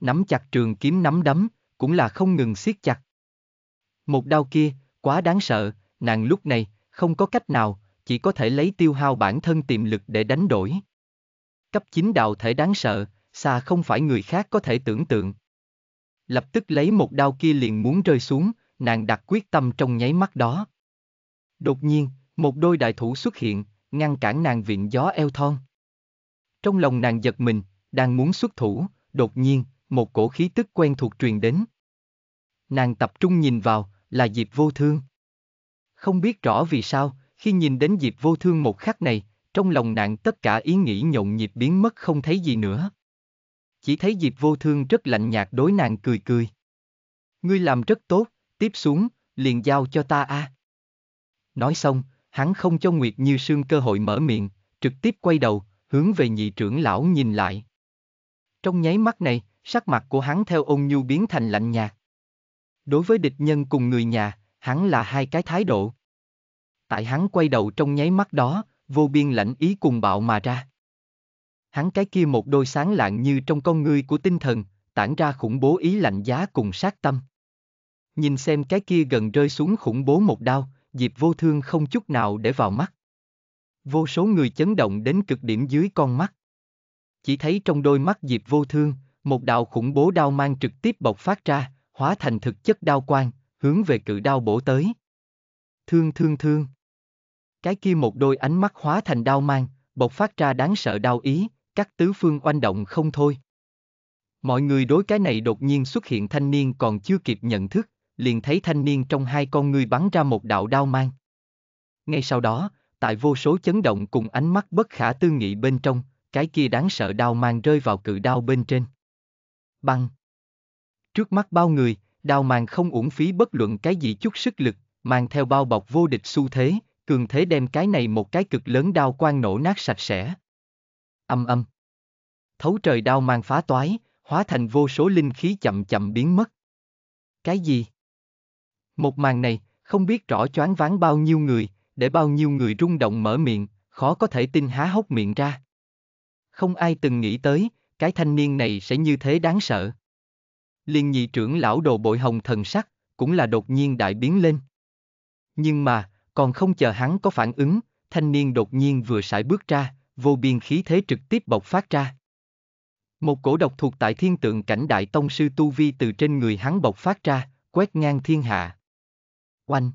Nắm chặt trường kiếm nắm đấm, cũng là không ngừng siết chặt. Một đau kia, quá đáng sợ, nàng lúc này, không có cách nào, chỉ có thể lấy tiêu hao bản thân tiềm lực để đánh đổi. Cấp 9 đạo thể đáng sợ, xa không phải người khác có thể tưởng tượng. Lập tức lấy một đao kia liền muốn rơi xuống, nàng đặt quyết tâm trong nháy mắt đó. Đột nhiên, một đôi đại thủ xuất hiện, ngăn cản nàng viện gió eo thon. Trong lòng nàng giật mình, đang muốn xuất thủ, đột nhiên, một cổ khí tức quen thuộc truyền đến. Nàng tập trung nhìn vào, là Diệp Vô Thương. Không biết rõ vì sao, khi nhìn đến Diệp Vô Thương một khắc này, trong lòng nàng tất cả ý nghĩ nhộn nhịp biến mất không thấy gì nữa. Chỉ thấy Diệp vô thương rất lạnh nhạt đối nàng cười cười. Ngươi làm rất tốt, tiếp xuống, liền giao cho ta a. À. Nói xong, hắn không cho Nguyệt Như Sương cơ hội mở miệng, trực tiếp quay đầu, hướng về nhị trưởng lão nhìn lại. Trong nháy mắt này, sắc mặt của hắn theo ôn nhu biến thành lạnh nhạt. Đối với địch nhân cùng người nhà, hắn là hai cái thái độ. Tại hắn quay đầu trong nháy mắt đó, vô biên lãnh ý cùng bạo mà ra. Hắn cái kia một đôi sáng lạng như trong con ngươi của tinh thần, tản ra khủng bố ý lạnh giá cùng sát tâm. Nhìn xem cái kia gần rơi xuống khủng bố một đao, Diệp vô thương không chút nào để vào mắt. Vô số người chấn động đến cực điểm dưới con mắt. Chỉ thấy trong đôi mắt Diệp vô thương, một đạo khủng bố đao mang trực tiếp bộc phát ra, hóa thành thực chất đao quang, hướng về cự đao bổ tới. Thương thương thương. Cái kia một đôi ánh mắt hóa thành đau mang, bộc phát ra đáng sợ đau ý, các tứ phương oanh động không thôi. Mọi người đối cái này đột nhiên xuất hiện thanh niên còn chưa kịp nhận thức, liền thấy thanh niên trong hai con ngươi bắn ra một đạo đau mang. Ngay sau đó, tại vô số chấn động cùng ánh mắt bất khả tư nghị bên trong, cái kia đáng sợ đau mang rơi vào cự đau bên trên. Băng. Trước mắt bao người, đau mang không uổng phí bất luận cái gì chút sức lực, mang theo bao bọc vô địch xu thế, cường thế đem cái này một cái cực lớn đao quang nổ nát sạch sẽ. Âm âm. Thấu trời đao mang phá toái, hóa thành vô số linh khí chậm chậm biến mất. Cái gì? Một màn này, không biết rõ choáng váng bao nhiêu người, để bao nhiêu người rung động mở miệng, khó có thể tin há hốc miệng ra. Không ai từng nghĩ tới, cái thanh niên này sẽ như thế đáng sợ. Liên nhị trưởng lão đồ bội hồng thần sắc, cũng là đột nhiên đại biến lên. Nhưng mà, còn không chờ hắn có phản ứng, thanh niên đột nhiên vừa sải bước ra, vô biên khí thế trực tiếp bộc phát ra. Một cổ độc thuộc tại thiên tượng cảnh đại tông sư Tu Vi từ trên người hắn bộc phát ra, quét ngang thiên hạ. Oanh!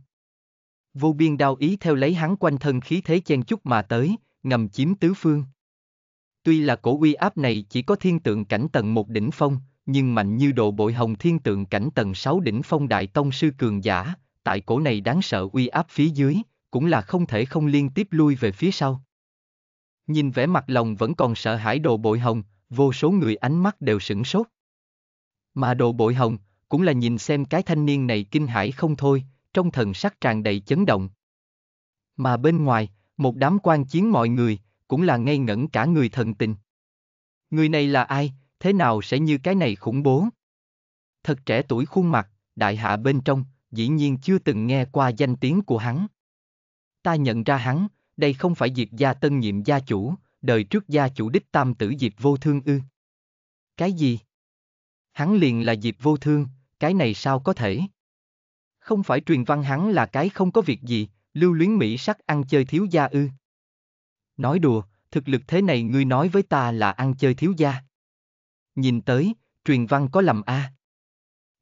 Vô biên đao ý theo lấy hắn quanh thân khí thế chen chút mà tới, ngầm chiếm tứ phương. Tuy là cổ uy áp này chỉ có thiên tượng cảnh tầng một đỉnh phong, nhưng mạnh như độ bội hồng thiên tượng cảnh tầng 6 đỉnh phong đại tông sư cường giả, tại cổ này đáng sợ uy áp phía dưới, cũng là không thể không liên tiếp lui về phía sau. Nhìn vẻ mặt lòng vẫn còn sợ hãi đồ bội hồng, vô số người ánh mắt đều sửng sốt. Mà đồ bội hồng, cũng là nhìn xem cái thanh niên này kinh hãi không thôi, trong thần sắc tràn đầy chấn động. Mà bên ngoài, một đám quan chiến mọi người, cũng là ngây ngẩn cả người thần tình. Người này là ai, thế nào sẽ như cái này khủng bố? Thật trẻ tuổi khuôn mặt, đại hạ bên trong, dĩ nhiên chưa từng nghe qua danh tiếng của hắn. Ta nhận ra hắn, đây không phải Diệp gia tân nhiệm gia chủ, đời trước gia chủ đích tam tử Diệp vô thương ư. Cái gì? Hắn liền là Diệp vô thương, cái này sao có thể? Không phải truyền văn hắn là cái không có việc gì, lưu luyến Mỹ sắc ăn chơi thiếu gia ư. Nói đùa, thực lực thế này ngươi nói với ta là ăn chơi thiếu gia. Nhìn tới, truyền văn có lầm a à?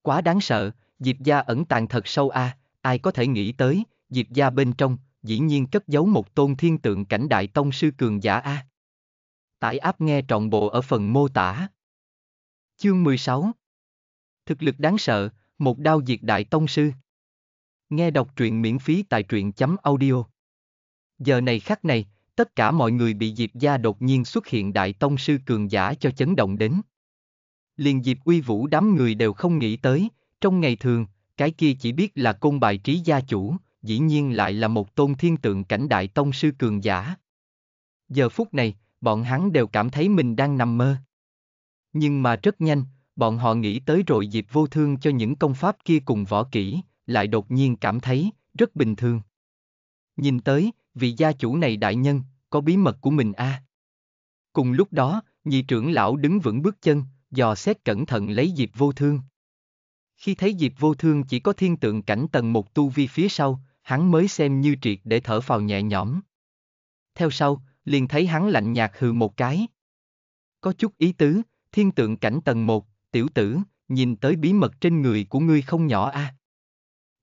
Quá đáng sợ, Diệp gia ẩn tàng thật sâu a, à, ai có thể nghĩ tới, Diệp gia bên trong, dĩ nhiên cất giấu một tôn thiên tượng cảnh đại tông sư cường giả a. À. Tải áp nghe trọn bộ ở phần mô tả. Chương 16 Thực lực đáng sợ, một đao diệt đại tông sư. Nghe đọc truyện miễn phí tại truyện chấm audio. Giờ này khắc này, tất cả mọi người bị Diệp gia đột nhiên xuất hiện đại tông sư cường giả cho chấn động đến. Liền Diệp uy vũ đám người đều không nghĩ tới, trong ngày thường, cái kia chỉ biết là côn bài trí gia chủ, dĩ nhiên lại là một tôn thiên tượng cảnh đại tông sư cường giả. Giờ phút này, bọn hắn đều cảm thấy mình đang nằm mơ. Nhưng mà rất nhanh, bọn họ nghĩ tới rồi dịp vô thương cho những công pháp kia cùng võ kỹ, lại đột nhiên cảm thấy, rất bình thường. Nhìn tới, vị gia chủ này đại nhân, có bí mật của mình a. À. Cùng lúc đó, nhị trưởng lão đứng vững bước chân, dò xét cẩn thận lấy dịp vô thương. Khi thấy Diệp vô thương chỉ có thiên tượng cảnh tầng một tu vi phía sau, hắn mới xem như triệt để thở phào nhẹ nhõm. Theo sau, liền thấy hắn lạnh nhạt hừ một cái. Có chút ý tứ, thiên tượng cảnh tầng một, tiểu tử, nhìn tới bí mật trên người của ngươi không nhỏ a. À.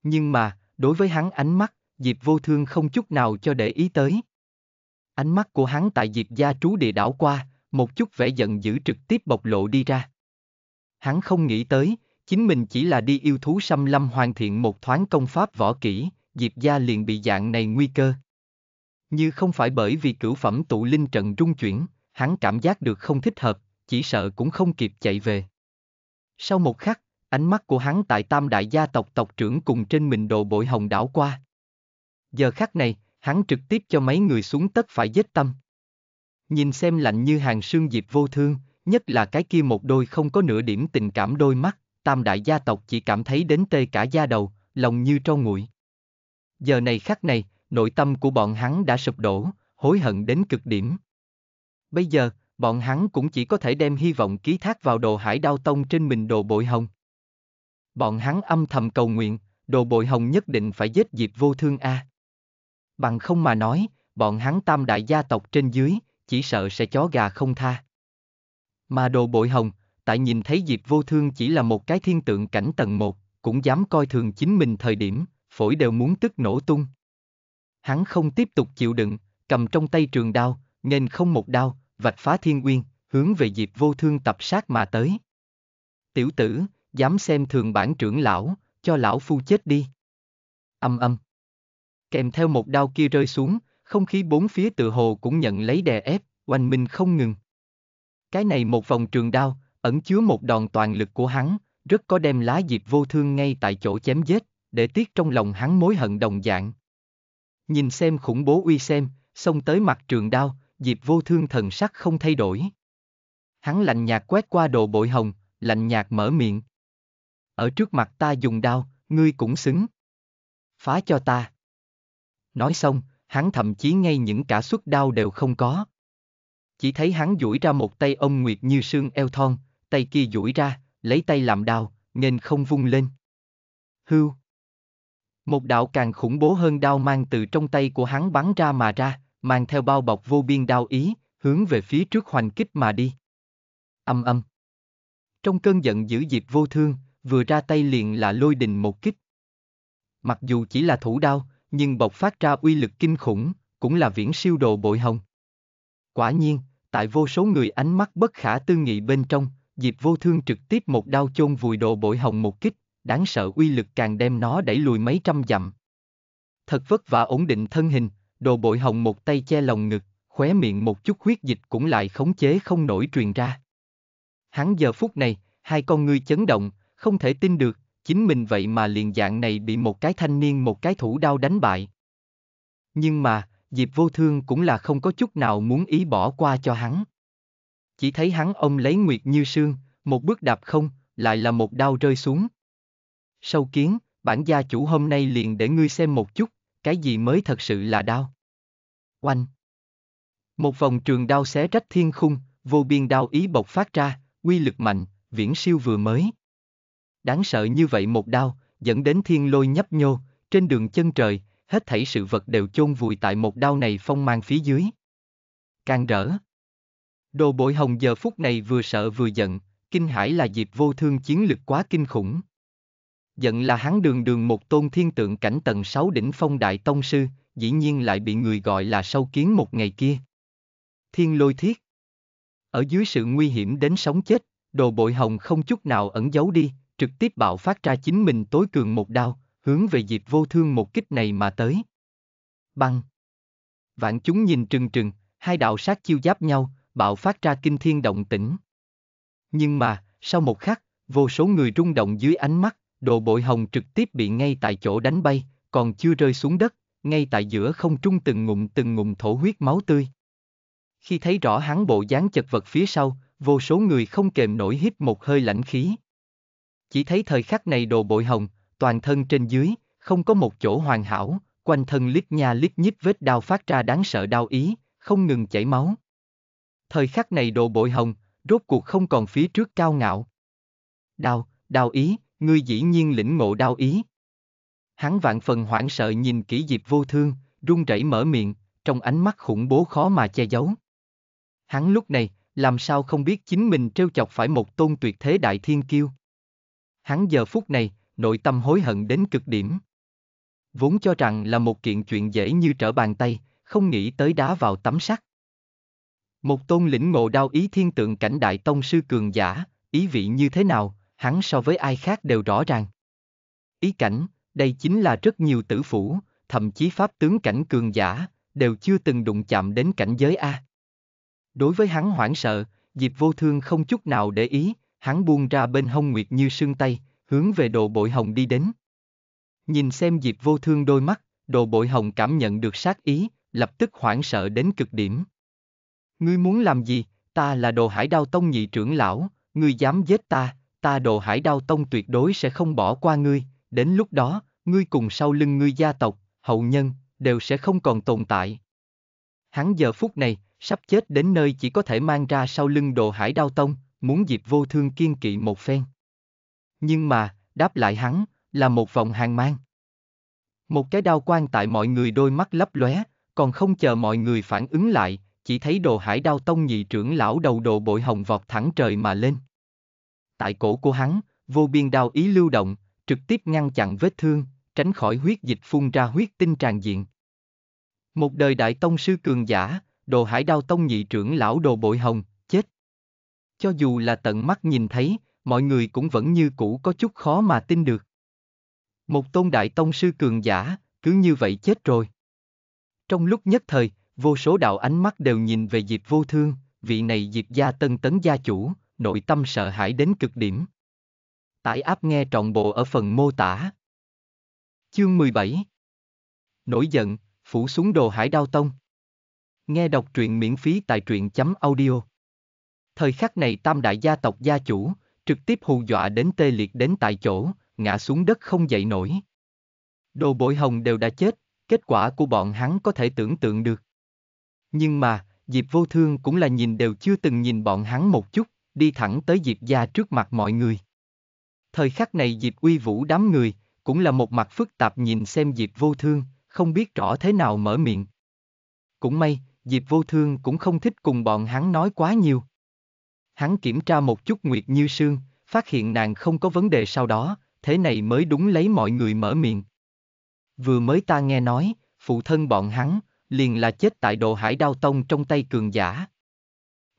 Nhưng mà, đối với hắn ánh mắt, Diệp vô thương không chút nào cho để ý tới. Ánh mắt của hắn tại Diệp gia trú địa đảo qua, một chút vẻ giận dữ trực tiếp bộc lộ đi ra. Hắn không nghĩ tới, Chính mình chỉ là đi yêu thú xăm lâm hoàn thiện một thoáng công pháp võ kỹ, Diệp Gia liền bị dạng này nguy cơ. Như không phải bởi vì cửu phẩm tụ linh trận rung chuyển, hắn cảm giác được không thích hợp, chỉ sợ cũng không kịp chạy về. Sau một khắc, ánh mắt của hắn tại tam đại gia tộc tộc trưởng cùng trên mình đồ bội hồng đảo qua. Giờ khắc này, hắn trực tiếp cho mấy người xuống tất phải giết tâm. Nhìn xem lạnh như hàng sương diệp vô thương, nhất là cái kia một đôi không có nửa điểm tình cảm đôi mắt, tam đại gia tộc chỉ cảm thấy đến tê cả da đầu, lòng như trâu nguội. Giờ này khắc này, nội tâm của bọn hắn đã sụp đổ, hối hận đến cực điểm. Bây giờ, bọn hắn cũng chỉ có thể đem hy vọng ký thác vào đồ hải đao tông trên mình đồ bội hồng. Bọn hắn âm thầm cầu nguyện, đồ bội hồng nhất định phải giết diệp vô thương a. À. Bằng không mà nói, bọn hắn tam đại gia tộc trên dưới, chỉ sợ sẽ chó gà không tha. Mà đồ bội hồng, tại nhìn thấy Diệp Vô Thương chỉ là một cái thiên tượng cảnh tầng một, cũng dám coi thường chính mình thời điểm, phổi đều muốn tức nổ tung. Hắn không tiếp tục chịu đựng, cầm trong tay trường đao, nên không một đao, vạch phá thiên nguyên, hướng về Diệp Vô Thương tập sát mà tới. Tiểu tử, dám xem thường bản trưởng lão, cho lão phu chết đi. Âm âm. Kèm theo một đao kia rơi xuống, không khí bốn phía tự hồ cũng nhận lấy đè ép, oanh minh không ngừng. Cái này một vòng trường đao, ẩn chứa một đòn toàn lực của hắn, rất có đem lá diệp vô thương ngay tại chỗ chém giết, để tiếc trong lòng hắn mối hận đồng dạng. Nhìn xem khủng bố uy xem, xông tới mặt trường đao, diệp vô thương thần sắc không thay đổi. Hắn lạnh nhạt quét qua đồ bội hồng, lạnh nhạt mở miệng. Ở trước mặt ta dùng đao, ngươi cũng xứng. Phá cho ta. Nói xong, hắn thậm chí ngay những cả suất đao đều không có. Chỉ thấy hắn duỗi ra một tay ông Nguyệt như sương eo thon, tay kia duỗi ra, lấy tay làm đao, nghênh không vung lên. Hưu. Một đạo càng khủng bố hơn đao mang từ trong tay của hắn bắn ra mà ra, mang theo bao bọc vô biên đao ý, hướng về phía trước hoành kích mà đi. Âm âm. Trong cơn giận dữ dịp vô thương, vừa ra tay liền là lôi đình một kích. Mặc dù chỉ là thủ đao, nhưng bộc phát ra uy lực kinh khủng, cũng là viễn siêu đồ bội hồng. Quả nhiên, tại vô số người ánh mắt bất khả tư nghị bên trong, Diệp vô thương trực tiếp một đao chôn vùi đồ bội hồng một kích, đáng sợ uy lực càng đem nó đẩy lùi mấy trăm dặm. Thật vất vả ổn định thân hình, đồ bội hồng một tay che lồng ngực, khóe miệng một chút huyết dịch cũng lại khống chế không nổi truyền ra. Hắn giờ phút này, hai con ngươi chấn động, không thể tin được, chính mình vậy mà liền dạng này bị một cái thanh niên một cái thủ đao đánh bại. Nhưng mà, Diệp vô thương cũng là không có chút nào muốn ý bỏ qua cho hắn chỉ thấy hắn ông lấy nguyệt như sương, một bước đạp không, lại là một đao rơi xuống. Sâu kiến, bản gia chủ hôm nay liền để ngươi xem một chút, cái gì mới thật sự là đao. Oanh! Một vòng trường đao xé rách thiên khung, vô biên đao ý bộc phát ra, quy lực mạnh, viễn siêu vừa mới. Đáng sợ như vậy một đao, dẫn đến thiên lôi nhấp nhô, trên đường chân trời, hết thảy sự vật đều chôn vùi tại một đao này phong mang phía dưới. Càng rỡ. Đồ bội hồng giờ phút này vừa sợ vừa giận, kinh hãi là Diệp vô thương chiến lực quá kinh khủng. Giận là hắn đường đường một tôn thiên tượng cảnh tầng 6 đỉnh phong đại tông sư, dĩ nhiên lại bị người gọi là sâu kiến một ngày kia. Thiên lôi thiết. Ở dưới sự nguy hiểm đến sống chết, đồ bội hồng không chút nào ẩn giấu đi, trực tiếp bạo phát ra chính mình tối cường một đao, hướng về Diệp vô thương một kích này mà tới. Băng. Vạn chúng nhìn trừng trừng, hai đạo sát chiêu giáp nhau, bạo phát ra kinh thiên động tĩnh. Nhưng mà, sau một khắc, vô số người rung động dưới ánh mắt, đồ bội hồng trực tiếp bị ngay tại chỗ đánh bay, còn chưa rơi xuống đất, ngay tại giữa không trung từng ngụm từng ngụm thổ huyết máu tươi. Khi thấy rõ hắn bộ dáng chật vật phía sau, vô số người không kềm nổi hít một hơi lãnh khí. Chỉ thấy thời khắc này đồ bội hồng, toàn thân trên dưới, không có một chỗ hoàn hảo, quanh thân lít nha lít nhít vết đau phát ra đáng sợ đau ý, không ngừng chảy máu thời khắc này đồ bội hồng, rốt cuộc không còn phía trước cao ngạo. Đào, đào ý, ngươi dĩ nhiên lĩnh ngộ Đào ý. Hắn vạn phần hoảng sợ nhìn kỹ dịp vô thương, run rẩy mở miệng, trong ánh mắt khủng bố khó mà che giấu. Hắn lúc này, làm sao không biết chính mình trêu chọc phải một tôn tuyệt thế đại thiên kiêu. Hắn giờ phút này, nội tâm hối hận đến cực điểm. Vốn cho rằng là một kiện chuyện dễ như trở bàn tay, không nghĩ tới đá vào tấm sắt. Một tôn lĩnh ngộ đao ý thiên tượng cảnh đại tông sư cường giả, ý vị như thế nào, hắn so với ai khác đều rõ ràng. Ý cảnh, đây chính là rất nhiều tử phủ, thậm chí pháp tướng cảnh cường giả, đều chưa từng đụng chạm đến cảnh giới A. Đối với hắn hoảng sợ, Diệp vô thương không chút nào để ý, hắn buông ra bên hông nguyệt như sương tay, hướng về đồ bội hồng đi đến. Nhìn xem Diệp vô thương đôi mắt, đồ bội hồng cảm nhận được sát ý, lập tức hoảng sợ đến cực điểm. Ngươi muốn làm gì? Ta là đồ hải đao tông nhị trưởng lão, ngươi dám giết ta, ta đồ hải đao tông tuyệt đối sẽ không bỏ qua ngươi, đến lúc đó, ngươi cùng sau lưng ngươi gia tộc, hậu nhân, đều sẽ không còn tồn tại. Hắn giờ phút này, sắp chết đến nơi chỉ có thể mang ra sau lưng đồ hải đao tông, muốn dịp vô thương kiên kỵ một phen. Nhưng mà, đáp lại hắn, là một vòng hàng mang. Một cái đao quang tại mọi người đôi mắt lấp lóe, còn không chờ mọi người phản ứng lại, chỉ thấy đồ hải đao tông nhị trưởng lão đầu đồ bội hồng vọt thẳng trời mà lên. Tại cổ của hắn, vô biên đao ý lưu động, trực tiếp ngăn chặn vết thương, tránh khỏi huyết dịch phun ra huyết tinh tràn diện. Một đời đại tông sư cường giả, đồ hải đao tông nhị trưởng lão đồ bội hồng, chết. Cho dù là tận mắt nhìn thấy, mọi người cũng vẫn như cũ có chút khó mà tin được. Một tôn đại tông sư cường giả, cứ như vậy chết rồi. Trong lúc nhất thời, vô số đạo ánh mắt đều nhìn về Diệp Vô Thương, vị này Diệp gia tân tấn gia chủ, nội tâm sợ hãi đến cực điểm. Tải áp nghe trọn bộ ở phần mô tả. Chương 17 Nổi giận, phủ xuống đồ hải đao tông. Nghe đọc truyện miễn phí tại truyện chấm audio. Thời khắc này tam đại gia tộc gia chủ, trực tiếp hù dọa đến tê liệt đến tại chỗ, ngã xuống đất không dậy nổi. Đồ bội hồng đều đã chết, kết quả của bọn hắn có thể tưởng tượng được. Nhưng mà, Diệp Vô Thương cũng là nhìn đều chưa từng nhìn bọn hắn một chút, đi thẳng tới Diệp gia trước mặt mọi người. Thời khắc này Diệp uy vũ đám người, cũng là một mặt phức tạp nhìn xem Diệp Vô Thương, không biết rõ thế nào mở miệng. Cũng may, Diệp Vô Thương cũng không thích cùng bọn hắn nói quá nhiều. Hắn kiểm tra một chút Nguyệt Như Sương, phát hiện nàng không có vấn đề sau đó, thế này mới đúng lấy mọi người mở miệng. Vừa mới ta nghe nói, phụ thân bọn hắn, liền là chết tại độ hải đao tông trong tay cường giả.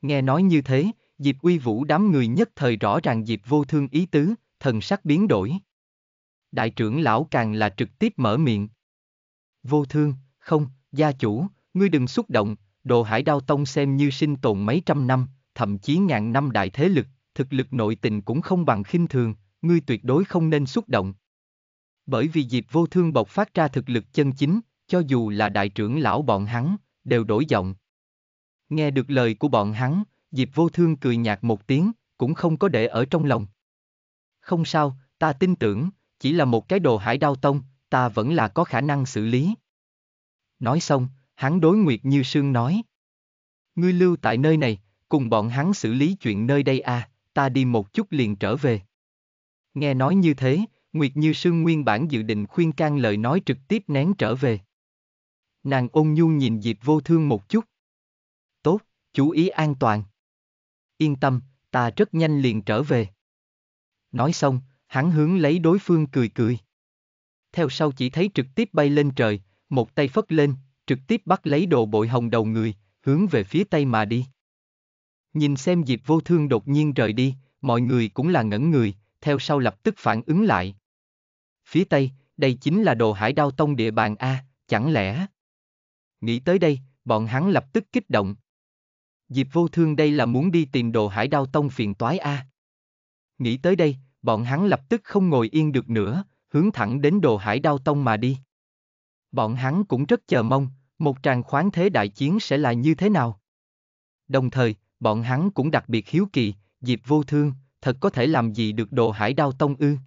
Nghe nói như thế, Diệp Uy Vũ đám người nhất thời rõ ràng Diệp vô thương ý tứ, thần sắc biến đổi. Đại trưởng lão càng là trực tiếp mở miệng. Vô thương, không, gia chủ, ngươi đừng xúc động, đồ hải đao tông xem như sinh tồn mấy trăm năm, thậm chí ngàn năm đại thế lực, thực lực nội tình cũng không bằng khinh thường, ngươi tuyệt đối không nên xúc động. Bởi vì Diệp vô thương bộc phát ra thực lực chân chính, cho dù là đại trưởng lão bọn hắn, đều đổi giọng. Nghe được lời của bọn hắn, Diệp vô thương cười nhạt một tiếng, cũng không có để ở trong lòng. Không sao, ta tin tưởng, chỉ là một cái đồ hải đao tông, ta vẫn là có khả năng xử lý. Nói xong, hắn đối Nguyệt Như Sương nói. Ngươi lưu tại nơi này, cùng bọn hắn xử lý chuyện nơi đây à, ta đi một chút liền trở về. Nghe nói như thế, Nguyệt Như Sương nguyên bản dự định khuyên can lời nói trực tiếp nén trở về. Nàng ôn nhu nhìn Diệp vô thương một chút. Tốt, chú ý an toàn. Yên tâm, ta rất nhanh liền trở về. Nói xong, hắn hướng lấy đối phương cười cười. Theo sau chỉ thấy trực tiếp bay lên trời, một tay phất lên, trực tiếp bắt lấy đồ bội hồng đầu người, hướng về phía tây mà đi. Nhìn xem Diệp vô thương đột nhiên rời đi, mọi người cũng là ngẩn người, theo sau lập tức phản ứng lại. Phía tây, đây chính là đồ hải đao tông địa bàn A, chẳng lẽ... Nghĩ tới đây, bọn hắn lập tức kích động. Diệp vô thương đây là muốn đi tìm đồ hải đao tông phiền toái a. À. Nghĩ tới đây, bọn hắn lập tức không ngồi yên được nữa, hướng thẳng đến đồ hải đao tông mà đi. Bọn hắn cũng rất chờ mong, một tràng khoáng thế đại chiến sẽ là như thế nào. Đồng thời, bọn hắn cũng đặc biệt hiếu kỳ, Diệp vô thương, thật có thể làm gì được đồ hải đao tông ư.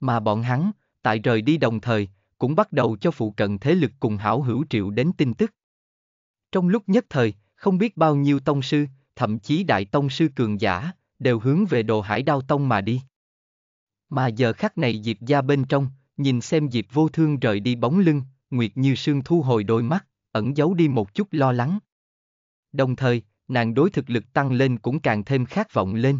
Mà bọn hắn, tại rời đi đồng thời, cũng bắt đầu cho phụ cận thế lực cùng hảo hữu triệu đến tin tức. Trong lúc nhất thời, không biết bao nhiêu tông sư, thậm chí đại tông sư cường giả, đều hướng về đồ hải đao tông mà đi. Mà giờ khắc này Diệp ra bên trong, nhìn xem Diệp vô thương rời đi bóng lưng, Nguyệt Như Sương thu hồi đôi mắt, ẩn giấu đi một chút lo lắng. Đồng thời, nàng đối thực lực tăng lên cũng càng thêm khát vọng lên.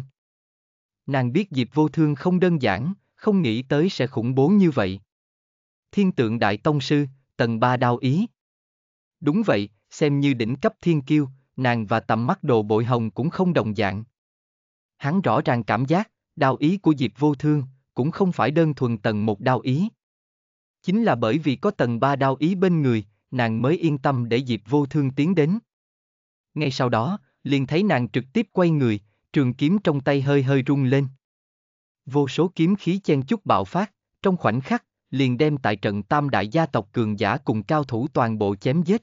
Nàng biết Diệp vô thương không đơn giản, không nghĩ tới sẽ khủng bố như vậy. Thiên tượng Đại Tông Sư, tầng ba đao ý. Đúng vậy, xem như đỉnh cấp thiên kiêu, nàng và tầm mắt đồ bội hồng cũng không đồng dạng. Hắn rõ ràng cảm giác, đao ý của Diệp Vô Thương, cũng không phải đơn thuần tầng một đao ý. Chính là bởi vì có tầng ba đao ý bên người, nàng mới yên tâm để Diệp Vô Thương tiến đến. Ngay sau đó, liền thấy nàng trực tiếp quay người, trường kiếm trong tay hơi hơi rung lên. Vô số kiếm khí chen chút bạo phát, trong khoảnh khắc, liền đem tại trận tam đại gia tộc cường giả cùng cao thủ toàn bộ chém giết.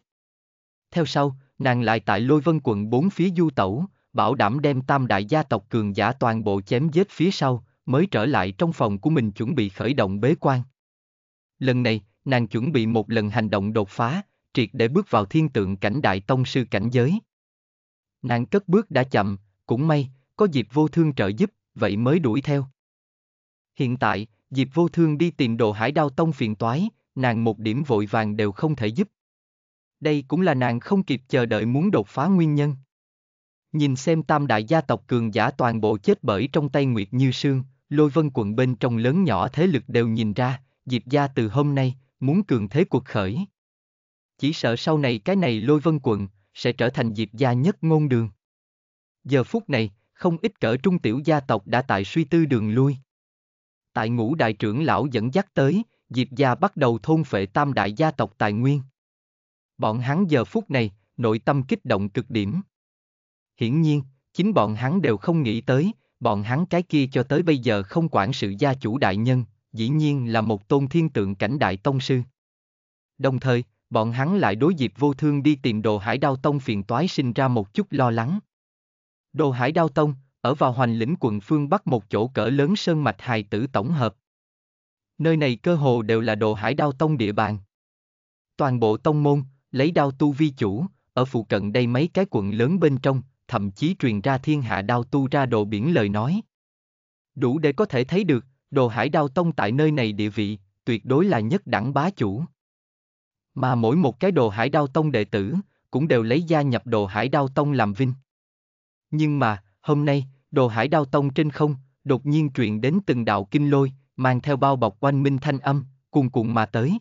Theo sau, nàng lại tại lôi vân quận bốn phía du tẩu, bảo đảm đem tam đại gia tộc cường giả toàn bộ chém giết phía sau, mới trở lại trong phòng của mình chuẩn bị khởi động bế quan. Lần này, nàng chuẩn bị một lần hành động đột phá, triệt để bước vào thiên tượng cảnh đại tông sư cảnh giới. Nàng cất bước đã chậm, cũng may, có dịp vô thương trợ giúp, vậy mới đuổi theo. Hiện tại, Diệp vô thương đi tìm đồ hải đao tông phiền toái, nàng một điểm vội vàng đều không thể giúp. Đây cũng là nàng không kịp chờ đợi muốn đột phá nguyên nhân. Nhìn xem tam đại gia tộc cường giả toàn bộ chết bởi trong tay Nguyệt Như Sương, lôi vân quận bên trong lớn nhỏ thế lực đều nhìn ra, Diệp gia từ hôm nay, muốn cường thế cuộc khởi. Chỉ sợ sau này cái này lôi vân quận, sẽ trở thành Diệp gia nhất ngôn đường. Giờ phút này, không ít cỡ trung tiểu gia tộc đã tại suy tư đường lui tại ngũ đại trưởng lão dẫn dắt tới, Diệp gia bắt đầu thôn phệ tam đại gia tộc tài nguyên. Bọn hắn giờ phút này, nội tâm kích động cực điểm. Hiển nhiên, chính bọn hắn đều không nghĩ tới, bọn hắn cái kia cho tới bây giờ không quản sự gia chủ đại nhân, dĩ nhiên là một tôn thiên tượng cảnh đại tông sư. Đồng thời, bọn hắn lại đối Diệp vô thương đi tìm đồ hải đao tông phiền toái sinh ra một chút lo lắng. Đồ hải đao tông, ở vào hoành lĩnh quận phương Bắc một chỗ cỡ lớn sơn mạch hài tử tổng hợp. Nơi này cơ hồ đều là đồ hải đao tông địa bàn. Toàn bộ tông môn, lấy đao tu vi chủ, ở phụ cận đây mấy cái quận lớn bên trong, thậm chí truyền ra thiên hạ đao tu ra đồ biển lời nói. Đủ để có thể thấy được, đồ hải đao tông tại nơi này địa vị, tuyệt đối là nhất đẳng bá chủ. Mà mỗi một cái đồ hải đao tông đệ tử, cũng đều lấy gia nhập đồ hải đao tông làm vinh. Nhưng mà, hôm nay, đồ hải đao tông trên không, đột nhiên truyền đến từng đạo kinh lôi, mang theo bao bọc quanh minh thanh âm, cuồn cuộn mà tới.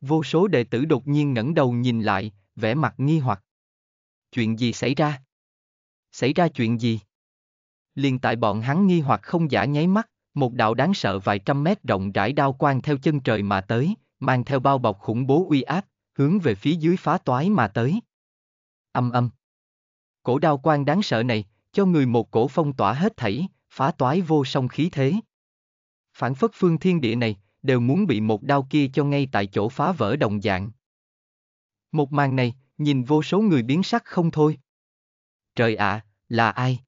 Vô số đệ tử đột nhiên ngẩng đầu nhìn lại, vẻ mặt nghi hoặc. Chuyện gì xảy ra? Xảy ra chuyện gì? Liền tại bọn hắn nghi hoặc không giả nháy mắt, một đạo đáng sợ vài trăm mét rộng rãi đao quang theo chân trời mà tới, mang theo bao bọc khủng bố uy áp, hướng về phía dưới phá toái mà tới. Âm âm. Cổ đao quang đáng sợ này, cho người một cổ phong tỏa hết thảy, phá toái vô song khí thế. Phản phất phương thiên địa này, đều muốn bị một đao kia cho ngay tại chỗ phá vỡ đồng dạng. Một màn này, nhìn vô số người biến sắc không thôi. Trời ạ, à, là ai?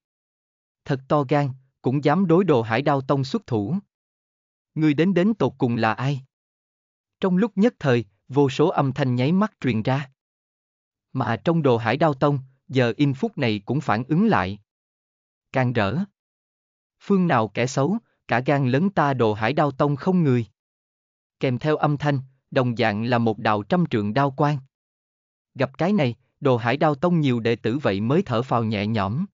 Thật to gan, cũng dám đối đồ hải đao tông xuất thủ. Người đến đến tột cùng là ai? Trong lúc nhất thời, vô số âm thanh nháy mắt truyền ra. Mà trong đồ hải đao tông, giờ in phút này cũng phản ứng lại, càng rỡ. Phương nào kẻ xấu, cả gan lớn ta đồ hải đao tông không người. Kèm theo âm thanh, đồng dạng là một đạo trăm trượng đao quan. Gặp cái này, đồ hải đao tông nhiều đệ tử vậy mới thở phào nhẹ nhõm.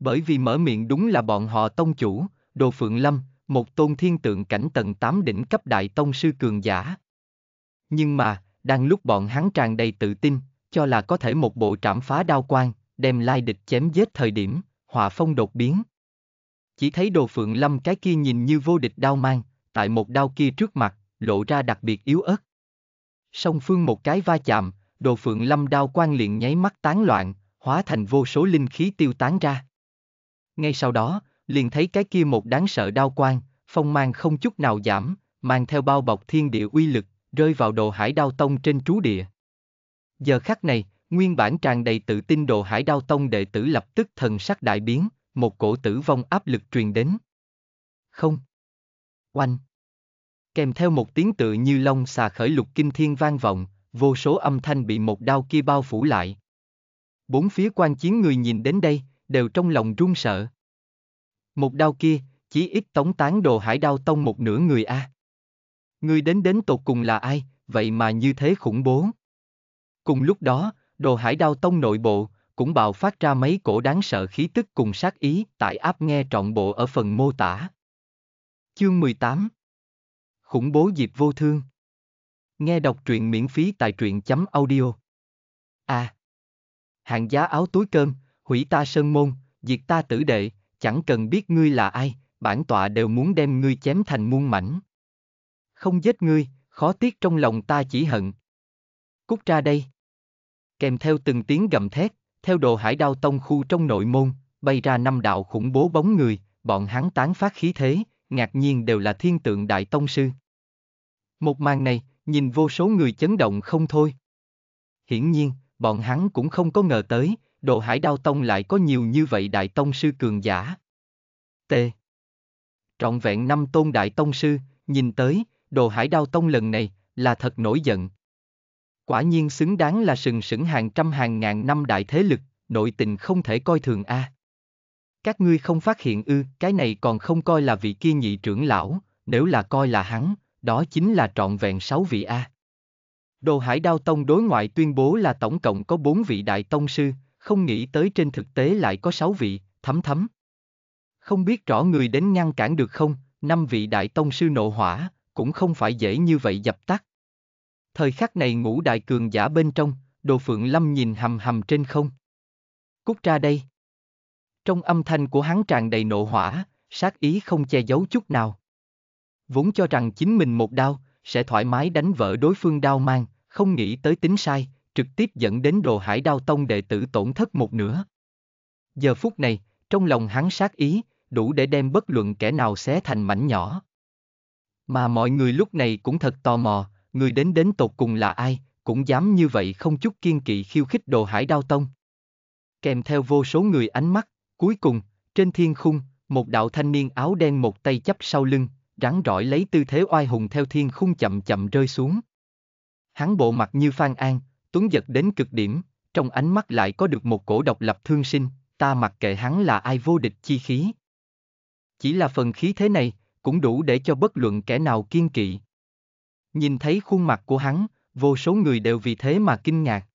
Bởi vì mở miệng đúng là bọn họ tông chủ, đồ phượng lâm, một tôn thiên tượng cảnh tầng 8 đỉnh cấp đại tông sư cường giả. Nhưng mà, đang lúc bọn hắn tràn đầy tự tin, cho là có thể một bộ trảm phá đao quan, đem lai địch chém giết thời điểm, họa phong đột biến. Chỉ thấy đồ phượng lâm cái kia nhìn như vô địch đao mang, tại một đao kia trước mặt, lộ ra đặc biệt yếu ớt. Song phương một cái va chạm, đồ phượng lâm đao quan liền nháy mắt tán loạn, hóa thành vô số linh khí tiêu tán ra. Ngay sau đó, liền thấy cái kia một đáng sợ đao quan, phong mang không chút nào giảm, mang theo bao bọc thiên địa uy lực, rơi vào đồ hải đao tông trên trú địa. Giờ khắc này, Nguyên bản tràn đầy tự tin đồ hải đao tông đệ tử lập tức thần sắc đại biến, một cổ tử vong áp lực truyền đến. Không. Oanh. Kèm theo một tiếng tự như long xà khởi lục kinh thiên vang vọng, vô số âm thanh bị một đao kia bao phủ lại. Bốn phía quan chiến người nhìn đến đây, đều trong lòng run sợ. Một đao kia, chỉ ít tống tán đồ hải đao tông một nửa người a. Người đến đến tột cùng là ai, vậy mà như thế khủng bố. Cùng lúc đó, Đồ hải đao tông nội bộ, cũng bào phát ra mấy cổ đáng sợ khí tức cùng sát ý tại áp nghe trọn bộ ở phần mô tả. Chương 18 Khủng bố dịp vô thương Nghe đọc truyện miễn phí tại truyện chấm audio. À Hạng giá áo túi cơm, hủy ta sơn môn, diệt ta tử đệ, chẳng cần biết ngươi là ai, bản tọa đều muốn đem ngươi chém thành muôn mảnh. Không giết ngươi, khó tiếc trong lòng ta chỉ hận. Cút ra đây kèm theo từng tiếng gầm thét, theo đồ hải đao tông khu trong nội môn, bay ra năm đạo khủng bố bóng người, bọn hắn tán phát khí thế, ngạc nhiên đều là thiên tượng đại tông sư. Một màn này, nhìn vô số người chấn động không thôi. Hiển nhiên, bọn hắn cũng không có ngờ tới, đồ hải đao tông lại có nhiều như vậy đại tông sư cường giả. T. Trọn vẹn năm tôn đại tông sư, nhìn tới, đồ hải đao tông lần này, là thật nổi giận, quả nhiên xứng đáng là sừng sững hàng trăm hàng ngàn năm đại thế lực, nội tình không thể coi thường a. À. Các ngươi không phát hiện ư, cái này còn không coi là vị kia nhị trưởng lão, nếu là coi là hắn, đó chính là trọn vẹn sáu vị a. À. Đồ Hải Đao Tông đối ngoại tuyên bố là tổng cộng có bốn vị đại tông sư, không nghĩ tới trên thực tế lại có sáu vị, thấm thấm. Không biết rõ người đến ngăn cản được không, năm vị đại tông sư nộ hỏa, cũng không phải dễ như vậy dập tắt thời khắc này ngũ đại cường giả bên trong, đồ phượng lâm nhìn hầm hầm trên không. Cút ra đây. Trong âm thanh của hắn tràn đầy nộ hỏa, sát ý không che giấu chút nào. Vốn cho rằng chính mình một đau, sẽ thoải mái đánh vỡ đối phương đau mang, không nghĩ tới tính sai, trực tiếp dẫn đến đồ hải đau tông đệ tử tổn thất một nửa. Giờ phút này, trong lòng hắn sát ý, đủ để đem bất luận kẻ nào xé thành mảnh nhỏ. Mà mọi người lúc này cũng thật tò mò, người đến đến tột cùng là ai, cũng dám như vậy không chút kiên kỵ khiêu khích đồ hải đao tông. Kèm theo vô số người ánh mắt, cuối cùng, trên thiên khung, một đạo thanh niên áo đen một tay chắp sau lưng, rắn rỏi lấy tư thế oai hùng theo thiên khung chậm chậm rơi xuống. Hắn bộ mặt như Phan An, tuấn giật đến cực điểm, trong ánh mắt lại có được một cổ độc lập thương sinh, ta mặc kệ hắn là ai vô địch chi khí. Chỉ là phần khí thế này, cũng đủ để cho bất luận kẻ nào kiên kỵ. Nhìn thấy khuôn mặt của hắn, vô số người đều vì thế mà kinh ngạc.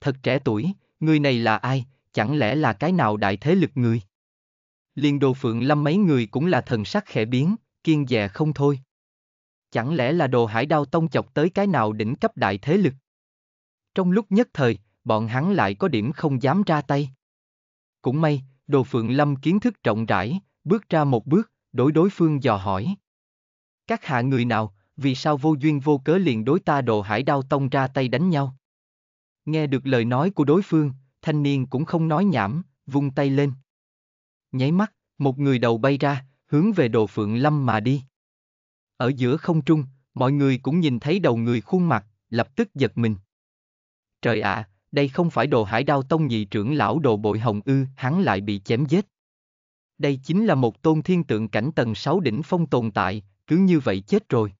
Thật trẻ tuổi, người này là ai, chẳng lẽ là cái nào đại thế lực người? Liên đồ phượng lâm mấy người cũng là thần sắc khẽ biến, kiên dè không thôi. Chẳng lẽ là đồ hải đao tông chọc tới cái nào đỉnh cấp đại thế lực? Trong lúc nhất thời, bọn hắn lại có điểm không dám ra tay. Cũng may, đồ phượng lâm kiến thức rộng rãi, bước ra một bước, đối đối phương dò hỏi. Các hạ người nào, vì sao vô duyên vô cớ liền đối ta đồ hải đao tông ra tay đánh nhau. Nghe được lời nói của đối phương, thanh niên cũng không nói nhảm, vung tay lên. Nháy mắt, một người đầu bay ra, hướng về đồ phượng lâm mà đi. Ở giữa không trung, mọi người cũng nhìn thấy đầu người khuôn mặt, lập tức giật mình. Trời ạ, à, đây không phải đồ hải đao tông nhị trưởng lão đồ bội hồng ư, hắn lại bị chém giết. Đây chính là một tôn thiên tượng cảnh tầng 6 đỉnh phong tồn tại, cứ như vậy chết rồi.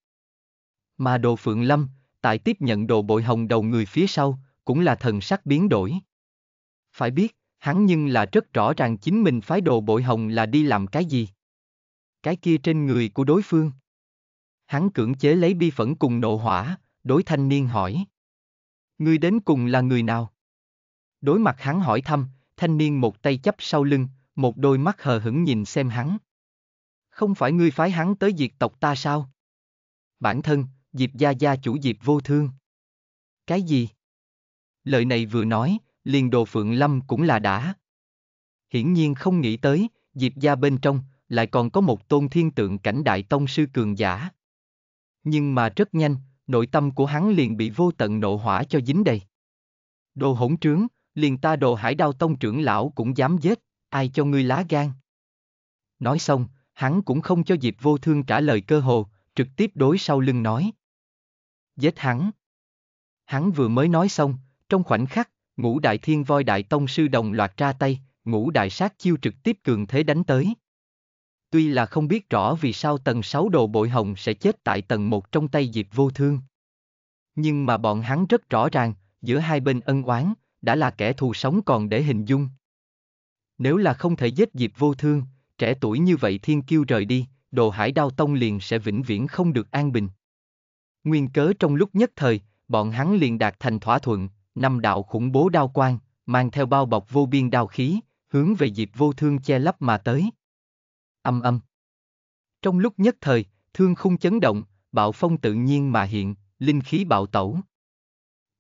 Mà đồ Phượng Lâm, tại tiếp nhận đồ bội hồng đầu người phía sau, cũng là thần sắc biến đổi. Phải biết, hắn nhưng là rất rõ ràng chính mình phái đồ bội hồng là đi làm cái gì. Cái kia trên người của đối phương. Hắn cưỡng chế lấy bi phẫn cùng nộ hỏa, đối thanh niên hỏi. Người đến cùng là người nào? Đối mặt hắn hỏi thăm, thanh niên một tay chấp sau lưng, một đôi mắt hờ hững nhìn xem hắn. Không phải ngươi phái hắn tới diệt tộc ta sao? Bản thân, Diệp Gia Gia chủ Diệp vô thương. Cái gì? Lời này vừa nói, liền đồ Phượng Lâm cũng là đã. Hiển nhiên không nghĩ tới, Diệp Gia bên trong, lại còn có một tôn thiên tượng cảnh đại tông sư cường giả. Nhưng mà rất nhanh, nội tâm của hắn liền bị vô tận nộ hỏa cho dính đầy. Đồ hỗn trướng, liền ta đồ hải đao tông trưởng lão cũng dám giết, ai cho ngươi lá gan. Nói xong, hắn cũng không cho Diệp vô thương trả lời cơ hồ, trực tiếp đối sau lưng nói giết hắn. Hắn vừa mới nói xong, trong khoảnh khắc, ngũ đại thiên voi đại tông sư đồng loạt ra tay, ngũ đại sát chiêu trực tiếp cường thế đánh tới. Tuy là không biết rõ vì sao tầng 6 đồ bội hồng sẽ chết tại tầng 1 trong tay Diệp vô thương. Nhưng mà bọn hắn rất rõ ràng, giữa hai bên ân oán, đã là kẻ thù sống còn để hình dung. Nếu là không thể giết Diệp vô thương, trẻ tuổi như vậy thiên kiêu rời đi, đồ hải đao tông liền sẽ vĩnh viễn không được an bình. Nguyên cớ trong lúc nhất thời, bọn hắn liền đạt thành thỏa thuận, năm đạo khủng bố đao quang, mang theo bao bọc vô biên đao khí, hướng về dịp Vô Thương che lấp mà tới. Âm âm. Trong lúc nhất thời, thương không chấn động, bạo phong tự nhiên mà hiện, linh khí bạo tẩu.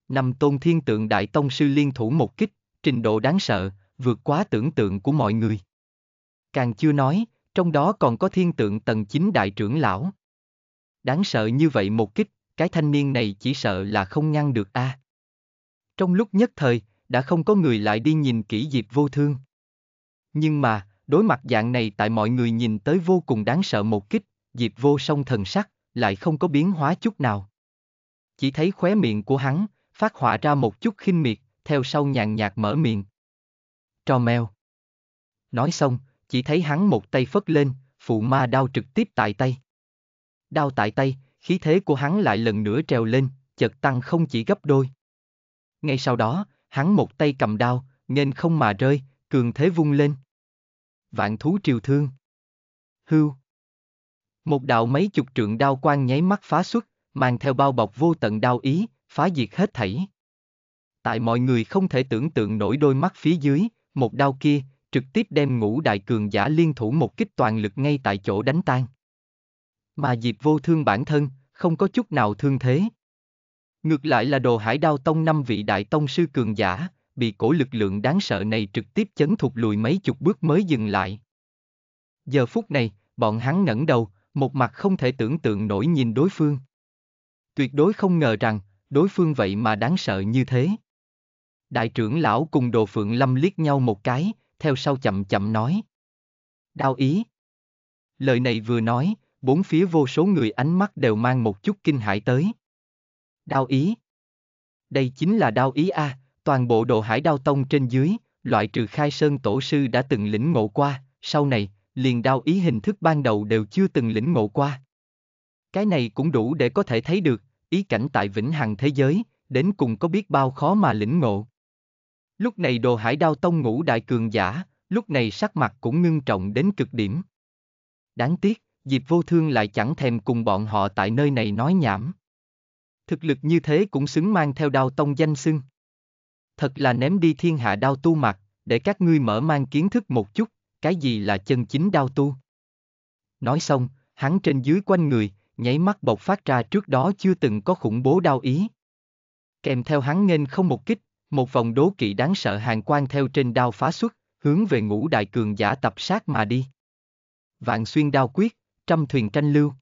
Năm tôn thiên tượng đại tông sư liên thủ một kích, trình độ đáng sợ, vượt quá tưởng tượng của mọi người. Càng chưa nói, trong đó còn có thiên tượng tầng 9 đại trưởng lão. Đáng sợ như vậy một kích, cái thanh niên này chỉ sợ là không ngăn được a. À. Trong lúc nhất thời, đã không có người lại đi nhìn kỹ Diệp Vô Thương. Nhưng mà, đối mặt dạng này tại mọi người nhìn tới vô cùng đáng sợ một kích, Diệp Vô song thần sắc, lại không có biến hóa chút nào. Chỉ thấy khóe miệng của hắn, phát họa ra một chút khinh miệt, theo sau nhàn nhạt mở miệng. Trò mèo. Nói xong, chỉ thấy hắn một tay phất lên, phụ ma đao trực tiếp tại tay đao tại tay, khí thế của hắn lại lần nữa trèo lên, chợt tăng không chỉ gấp đôi. Ngay sau đó, hắn một tay cầm đao, nên không mà rơi, cường thế vung lên. Vạn thú triều thương. Hưu. Một đạo mấy chục trượng đao quang nháy mắt phá xuất, mang theo bao bọc vô tận đao ý, phá diệt hết thảy. Tại mọi người không thể tưởng tượng nổi đôi mắt phía dưới, một đao kia, trực tiếp đem ngũ đại cường giả liên thủ một kích toàn lực ngay tại chỗ đánh tan. Mà Diệp vô thương bản thân, không có chút nào thương thế. Ngược lại là đồ hải đao tông năm vị đại tông sư cường giả, bị cổ lực lượng đáng sợ này trực tiếp chấn thụt lùi mấy chục bước mới dừng lại. Giờ phút này, bọn hắn ngẩng đầu, một mặt không thể tưởng tượng nổi nhìn đối phương. Tuyệt đối không ngờ rằng, đối phương vậy mà đáng sợ như thế. Đại trưởng lão cùng đồ phượng lâm liếc nhau một cái, theo sau chậm chậm nói. Đao ý. Lời này vừa nói, bốn phía vô số người ánh mắt đều mang một chút kinh hãi tới. Đao ý. Đây chính là đao ý a, à, toàn bộ độ hải đao tông trên dưới, loại trừ khai sơn tổ sư đã từng lĩnh ngộ qua, sau này, liền đao ý hình thức ban đầu đều chưa từng lĩnh ngộ qua. Cái này cũng đủ để có thể thấy được, ý cảnh tại vĩnh hằng thế giới, đến cùng có biết bao khó mà lĩnh ngộ. Lúc này đồ hải đao tông ngũ đại cường giả, lúc này sắc mặt cũng ngưng trọng đến cực điểm. Đáng tiếc, Diệp vô thương lại chẳng thèm cùng bọn họ tại nơi này nói nhảm. Thực lực như thế cũng xứng mang theo đao tông danh xưng. Thật là ném đi thiên hạ đao tu mặt, để các ngươi mở mang kiến thức một chút, cái gì là chân chính đao tu. Nói xong, hắn trên dưới quanh người, nháy mắt bộc phát ra trước đó chưa từng có khủng bố đao ý. Kèm theo hắn nghênh không một kích, một vòng đố kỵ đáng sợ hàng quan theo trên đao phá xuất, hướng về ngũ đại cường giả tập sát mà đi. Vạn xuyên đao quyết trăm thuyền tranh lưu.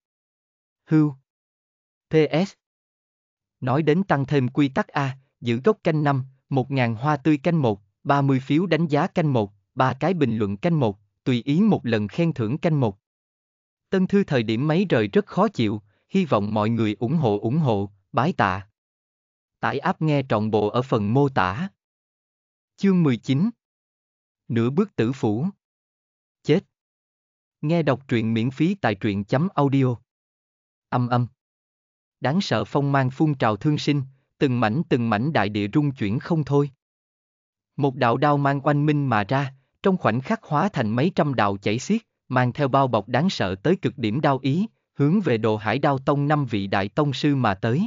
Hưu. PS. Nói đến tăng thêm quy tắc A, giữ gốc canh 5, 1.000 hoa tươi canh 1, 30 phiếu đánh giá canh 1, 3 cái bình luận canh 1, tùy ý một lần khen thưởng canh 1. Tân thư thời điểm mấy rời rất khó chịu, hy vọng mọi người ủng hộ ủng hộ, bái tạ. Tải áp nghe trọn bộ ở phần mô tả. Chương 19 Nửa bước tử phủ Nghe đọc truyện miễn phí tại truyện chấm audio. Âm âm. Đáng sợ phong mang phun trào thương sinh, từng mảnh từng mảnh đại địa rung chuyển không thôi. Một đạo đao mang oanh minh mà ra, trong khoảnh khắc hóa thành mấy trăm đạo chảy xiết, mang theo bao bọc đáng sợ tới cực điểm đao ý, hướng về đồ hải đao tông năm vị đại tông sư mà tới.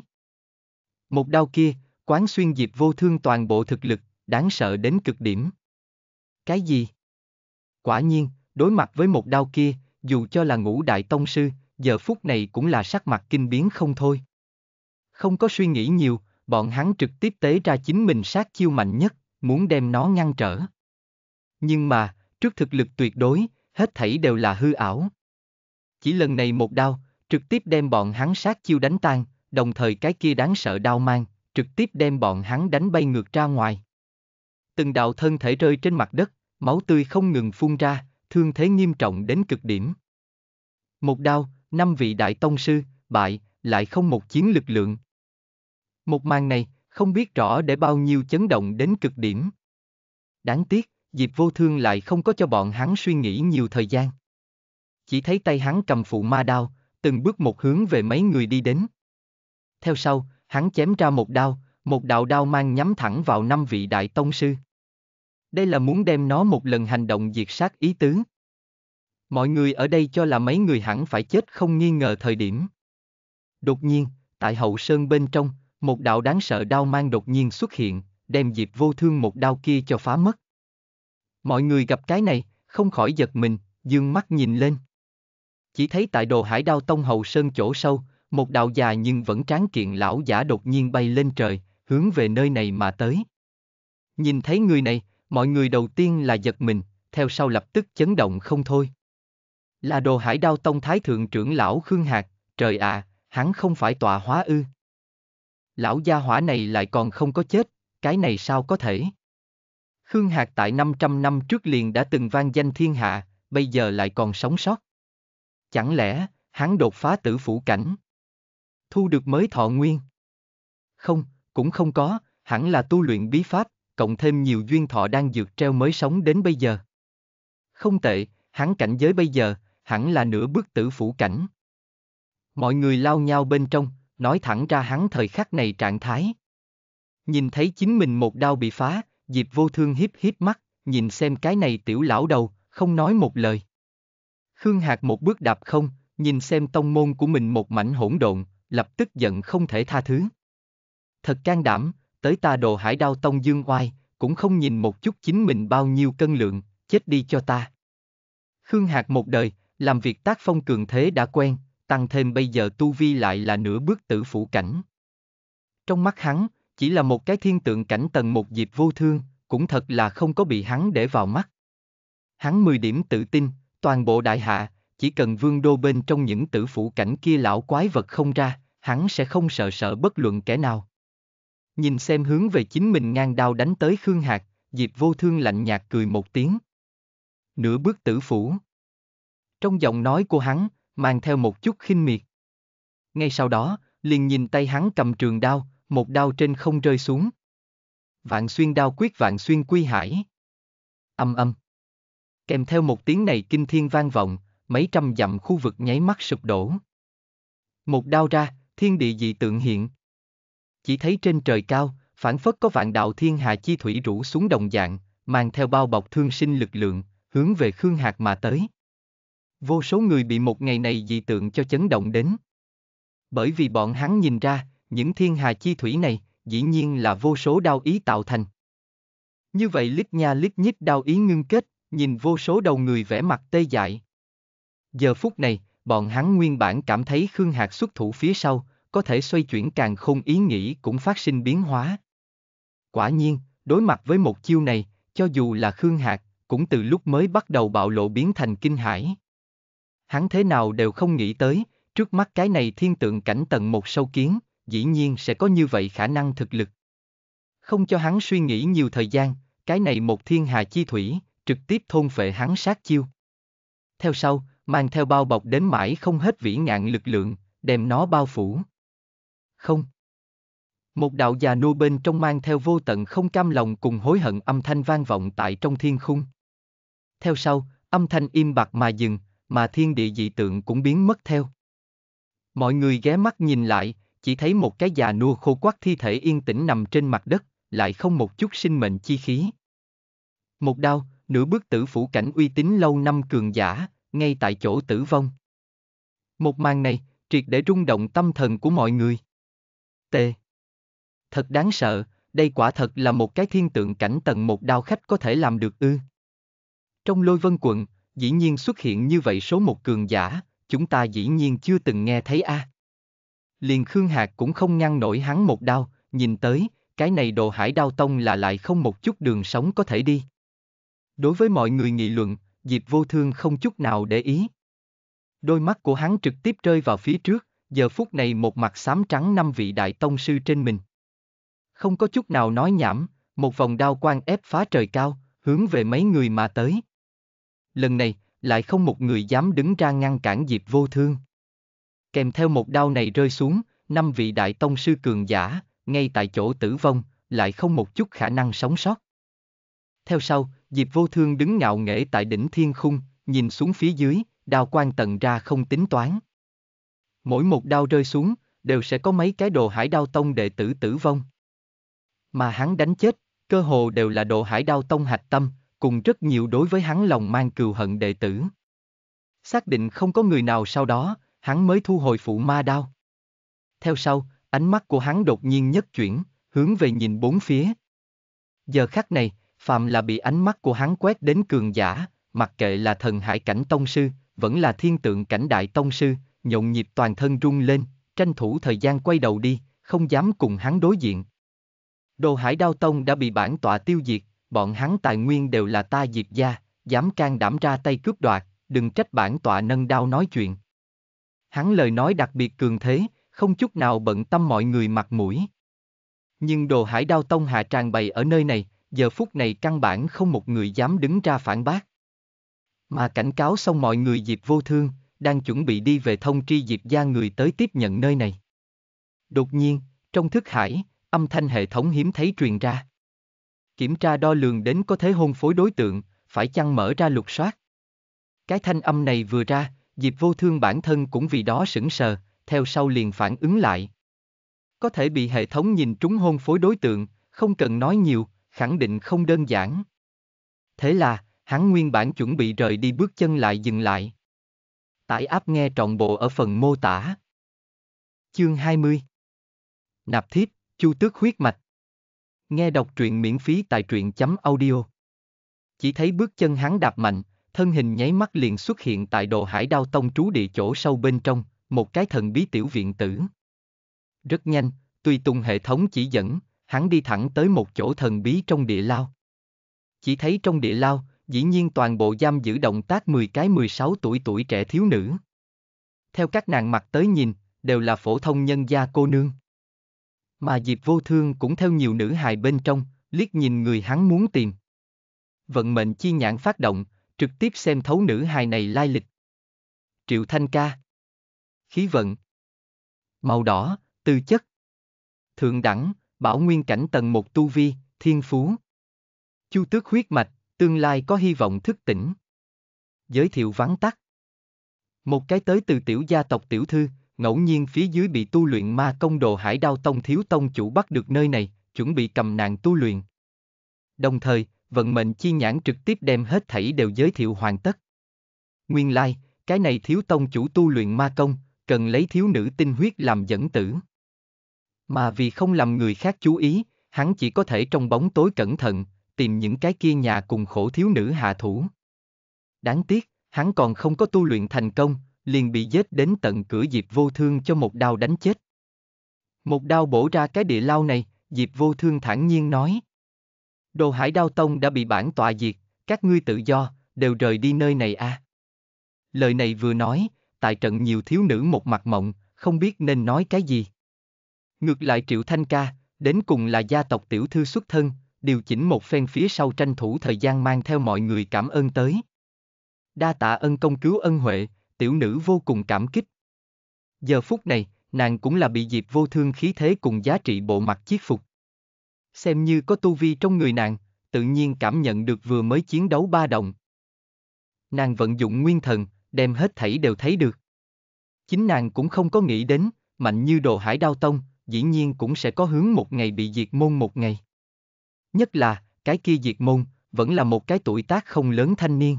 Một đao kia, quán xuyên diệp vô thương toàn bộ thực lực, đáng sợ đến cực điểm. Cái gì? Quả nhiên, Đối mặt với một đao kia, dù cho là ngũ đại tông sư, giờ phút này cũng là sắc mặt kinh biến không thôi. Không có suy nghĩ nhiều, bọn hắn trực tiếp tế ra chính mình sát chiêu mạnh nhất, muốn đem nó ngăn trở. Nhưng mà, trước thực lực tuyệt đối, hết thảy đều là hư ảo. Chỉ lần này một đao, trực tiếp đem bọn hắn sát chiêu đánh tan, đồng thời cái kia đáng sợ đao mang, trực tiếp đem bọn hắn đánh bay ngược ra ngoài. Từng đạo thân thể rơi trên mặt đất, máu tươi không ngừng phun ra, thương thế nghiêm trọng đến cực điểm. Một đao, năm vị đại tông sư, bại, lại không một chiến lực lượng. Một màn này, không biết rõ để bao nhiêu chấn động đến cực điểm. Đáng tiếc, Diệp Vô Thương lại không có cho bọn hắn suy nghĩ nhiều thời gian. Chỉ thấy tay hắn cầm phụ ma đao, từng bước một hướng về mấy người đi đến. Theo sau, hắn chém ra một đao, một đạo đao mang nhắm thẳng vào năm vị đại tông sư. Đây là muốn đem nó một lần hành động diệt sát ý tứ. Mọi người ở đây cho là mấy người hẳn phải chết không nghi ngờ thời điểm. Đột nhiên, tại hậu sơn bên trong, một đạo đáng sợ đau mang đột nhiên xuất hiện, đem Diệp vô thương một đau kia cho phá mất. Mọi người gặp cái này, không khỏi giật mình, dương mắt nhìn lên. Chỉ thấy tại đồ hải đao tông hậu sơn chỗ sâu, một đạo dài nhưng vẫn tráng kiện lão giả đột nhiên bay lên trời, hướng về nơi này mà tới. Nhìn thấy người này, Mọi người đầu tiên là giật mình, theo sau lập tức chấn động không thôi. Là đồ hải đao tông thái thượng trưởng lão Khương Hạc, trời ạ, à, hắn không phải tọa hóa ư. Lão gia hỏa này lại còn không có chết, cái này sao có thể? Khương Hạc tại 500 năm trước liền đã từng vang danh thiên hạ, bây giờ lại còn sống sót. Chẳng lẽ, hắn đột phá tử phủ cảnh? Thu được mới thọ nguyên? Không, cũng không có, hẳn là tu luyện bí pháp, cộng thêm nhiều duyên thọ đang dược treo mới sống đến bây giờ. Không tệ, hắn cảnh giới bây giờ, hẳn là nửa bước tử phủ cảnh. Mọi người lao nhau bên trong, nói thẳng ra hắn thời khắc này trạng thái. Nhìn thấy chính mình một đao bị phá, Diệp vô thương hiếp hiếp mắt, nhìn xem cái này tiểu lão đầu, không nói một lời. Khương Hạc một bước đạp không, nhìn xem tông môn của mình một mảnh hỗn độn, lập tức giận không thể tha thứ. Thật can đảm, tới ta đồ hải đao tông dương oai, cũng không nhìn một chút chính mình bao nhiêu cân lượng, chết đi cho ta. Khương Hạc một đời, làm việc tác phong cường thế đã quen, tăng thêm bây giờ tu vi lại là nửa bước tử phủ cảnh. Trong mắt hắn, chỉ là một cái thiên tượng cảnh tầng một dịp vô thương, cũng thật là không có bị hắn để vào mắt. Hắn mười điểm tự tin, toàn bộ đại hạ, chỉ cần vương đô bên trong những tử phủ cảnh kia lão quái vật không ra, hắn sẽ không sợ sợ bất luận kẻ nào. Nhìn xem hướng về chính mình ngang đao đánh tới Khương Hạc, Diệp vô thương lạnh nhạt cười một tiếng. Nửa bước tử phủ. Trong giọng nói của hắn, mang theo một chút khinh miệt. Ngay sau đó, liền nhìn tay hắn cầm trường đao, một đao trên không rơi xuống. Vạn xuyên đao quyết vạn xuyên quy hải. Âm âm. Kèm theo một tiếng này kinh thiên vang vọng, mấy trăm dặm khu vực nháy mắt sụp đổ. Một đao ra, thiên địa dị tượng hiện, chỉ thấy trên trời cao, phản phất có vạn đạo thiên hạ chi thủy rủ xuống đồng dạng, mang theo bao bọc thương sinh lực lượng, hướng về Khương Hạc mà tới. Vô số người bị một ngày này dị tượng cho chấn động đến. Bởi vì bọn hắn nhìn ra, những thiên hà chi thủy này, dĩ nhiên là vô số đao ý tạo thành. Như vậy lít nha lít nhít đao ý ngưng kết, nhìn vô số đầu người vẽ mặt tê dại. Giờ phút này, bọn hắn nguyên bản cảm thấy Khương Hạc xuất thủ phía sau, có thể xoay chuyển càng không ý nghĩ cũng phát sinh biến hóa. Quả nhiên, đối mặt với một chiêu này, cho dù là Khương Hạc, cũng từ lúc mới bắt đầu bạo lộ biến thành kinh hải. Hắn thế nào đều không nghĩ tới, trước mắt cái này thiên tượng cảnh tầng một sâu kiến, dĩ nhiên sẽ có như vậy khả năng thực lực. Không cho hắn suy nghĩ nhiều thời gian, cái này một thiên hà chi thủy, trực tiếp thôn phệ hắn sát chiêu. Theo sau, mang theo bao bọc đến mãi không hết vĩ ngạn lực lượng, đem nó bao phủ không. Một đạo già nua bên trong mang theo vô tận không cam lòng cùng hối hận âm thanh vang vọng tại trong thiên khung. Theo sau, âm thanh im bặt mà dừng, mà thiên địa dị tượng cũng biến mất theo. Mọi người ghé mắt nhìn lại, chỉ thấy một cái già nua khô quắc thi thể yên tĩnh nằm trên mặt đất, lại không một chút sinh mệnh chi khí. Một đao, nửa bước tử phủ cảnh uy tín lâu năm cường giả, ngay tại chỗ tử vong. Một màn này, triệt để rung động tâm thần của mọi người tê. Thật đáng sợ, đây quả thật là một cái thiên tượng cảnh tầng một đao khách có thể làm được ư. Trong lôi vân quận, dĩ nhiên xuất hiện như vậy số một cường giả, chúng ta dĩ nhiên chưa từng nghe thấy a. À. Liền Khương Hạc cũng không ngăn nổi hắn một đao, nhìn tới, cái này đồ hải đao tông là lại không một chút đường sống có thể đi. Đối với mọi người nghị luận, Diệp vô thương không chút nào để ý. Đôi mắt của hắn trực tiếp rơi vào phía trước, giờ phút này một mặt xám trắng năm vị đại tông sư trên mình. Không có chút nào nói nhảm, một vòng đao quang ép phá trời cao, hướng về mấy người mà tới. Lần này, lại không một người dám đứng ra ngăn cản Diệp Vô Thương. Kèm theo một đao này rơi xuống, năm vị đại tông sư cường giả, ngay tại chỗ tử vong, lại không một chút khả năng sống sót. Theo sau, Diệp Vô Thương đứng ngạo nghễ tại đỉnh thiên khung, nhìn xuống phía dưới, đao quan tận ra không tính toán. Mỗi một đao rơi xuống, đều sẽ có mấy cái đồ hải đao tông đệ tử tử vong. Mà hắn đánh chết, cơ hồ đều là đồ hải đao tông hạch tâm, cùng rất nhiều đối với hắn lòng mang cừu hận đệ tử. Xác định không có người nào sau đó, hắn mới thu hồi phụ ma đao. Theo sau, ánh mắt của hắn đột nhiên nhất chuyển, hướng về nhìn bốn phía. Giờ khắc này, Phạm là bị ánh mắt của hắn quét đến cường giả, mặc kệ là thần hải cảnh tông sư, vẫn là thiên tượng cảnh đại tông sư, nhộn nhịp toàn thân rung lên, tranh thủ thời gian quay đầu đi, không dám cùng hắn đối diện. Đồ hải đao tông đã bị bản tọa tiêu diệt, bọn hắn tài nguyên đều là ta diệt gia, dám can đảm ra tay cướp đoạt, đừng trách bản tọa nâng đao nói chuyện. Hắn lời nói đặc biệt cường thế, không chút nào bận tâm mọi người mặt mũi. Nhưng đồ hải đao tông hạ tràn bày ở nơi này, giờ phút này căn bản không một người dám đứng ra phản bác. Mà cảnh cáo xong mọi người dịp vô thương, đang chuẩn bị đi về thông tri Diệp gia người tới tiếp nhận nơi này. Đột nhiên, trong thức hải, âm thanh hệ thống hiếm thấy truyền ra. Kiểm tra đo lường đến có thế hôn phối đối tượng, phải chăng mở ra lục soát. Cái thanh âm này vừa ra, Diệp vô thương bản thân cũng vì đó sững sờ, theo sau liền phản ứng lại. Có thể bị hệ thống nhìn trúng hôn phối đối tượng, không cần nói nhiều, khẳng định không đơn giản. Thế là, hắn nguyên bản chuẩn bị rời đi bước chân lại dừng lại. Tải app nghe trọn bộ ở phần mô tả. Chương 20 Nạp thiếp, chu tước huyết mạch. Nghe đọc truyện miễn phí tại truyện chấm audio. Chỉ thấy bước chân hắn đạp mạnh, thân hình nháy mắt liền xuất hiện tại đồ hải đao tông trú địa chỗ sâu bên trong, một cái thần bí tiểu viện tử. Rất nhanh, tùy tùng hệ thống chỉ dẫn, hắn đi thẳng tới một chỗ thần bí trong địa lao. Chỉ thấy trong địa lao, dĩ nhiên toàn bộ giam giữ động tác 10 cái 16 tuổi tuổi trẻ thiếu nữ. Theo các nàng mặt tới nhìn, đều là phổ thông nhân gia cô nương. Mà Diệp Vô Thương cũng theo nhiều nữ hài bên trong, liếc nhìn người hắn muốn tìm. Vận mệnh chi nhãn phát động, trực tiếp xem thấu nữ hài này lai lịch. Triệu Thanh Ca Khí vận Màu đỏ, tư chất Thượng đẳng, bảo nguyên cảnh tầng một tu vi, thiên phú Chu tước huyết mạch, Tương lai có hy vọng thức tỉnh. Giới thiệu vắn tắt. Một cái tới từ tiểu gia tộc tiểu thư, ngẫu nhiên phía dưới bị tu luyện ma công đồ hải đao tông thiếu tông chủ bắt được nơi này, chuẩn bị cầm nàng tu luyện. Đồng thời, vận mệnh chi nhãn trực tiếp đem hết thảy đều giới thiệu hoàn tất. Nguyên lai, like, cái này thiếu tông chủ tu luyện ma công, cần lấy thiếu nữ tinh huyết làm dẫn tử. Mà vì không làm người khác chú ý, hắn chỉ có thể trong bóng tối cẩn thận, tìm những cái kia nhà cùng khổ thiếu nữ hạ thủ. Đáng tiếc, hắn còn không có tu luyện thành công, liền bị giết đến tận cửa Diệp Vô Thương cho một đao đánh chết. Một đao bổ ra cái địa lao này, Diệp Vô Thương thản nhiên nói. Đồ hải đao tông đã bị bản tọa diệt, các ngươi tự do, đều rời đi nơi này a. À. Lời này vừa nói, tại trận nhiều thiếu nữ một mặt mộng, không biết nên nói cái gì. Ngược lại Triệu Thanh Ca, đến cùng là gia tộc tiểu thư xuất thân, điều chỉnh một phen phía sau tranh thủ thời gian mang theo mọi người cảm ơn tới. Đa tạ ân công cứu ân huệ, tiểu nữ vô cùng cảm kích. Giờ phút này, nàng cũng là bị Diệp vô thương khí thế cùng giá trị bộ mặt chiết phục. Xem như có tu vi trong người nàng, tự nhiên cảm nhận được vừa mới chiến đấu ba động. Nàng vận dụng nguyên thần, đem hết thảy đều thấy được. Chính nàng cũng không có nghĩ đến, mạnh như đồ hải đao tông, dĩ nhiên cũng sẽ có hướng một ngày bị diệt môn một ngày. Nhất là, cái kia diệt môn, vẫn là một cái tuổi tác không lớn thanh niên.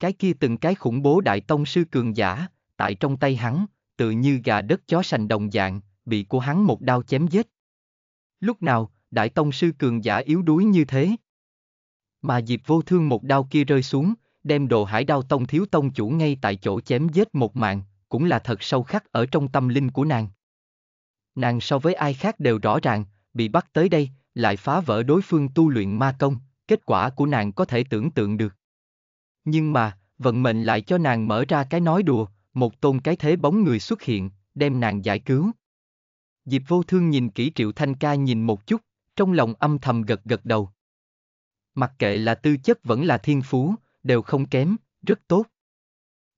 Cái kia từng cái khủng bố đại tông sư cường giả, tại trong tay hắn, tự như gà đất chó sành đồng dạng, bị của hắn một đao chém giết. Lúc nào, đại tông sư cường giả yếu đuối như thế? Mà Diệp vô thương một đao kia rơi xuống, đem đồ hải đao tông thiếu tông chủ ngay tại chỗ chém giết một mạng, cũng là thật sâu khắc ở trong tâm linh của nàng. Nàng so với ai khác đều rõ ràng, bị bắt tới đây, lại phá vỡ đối phương tu luyện ma công, kết quả của nàng có thể tưởng tượng được. Nhưng mà, vận mệnh lại cho nàng mở ra cái nói đùa, một tôn cái thế bóng người xuất hiện, đem nàng giải cứu. Diệp vô thương nhìn kỹ triệu thanh ca nhìn một chút, trong lòng âm thầm gật gật đầu. Mặc kệ là tư chất vẫn là thiên phú, đều không kém, rất tốt.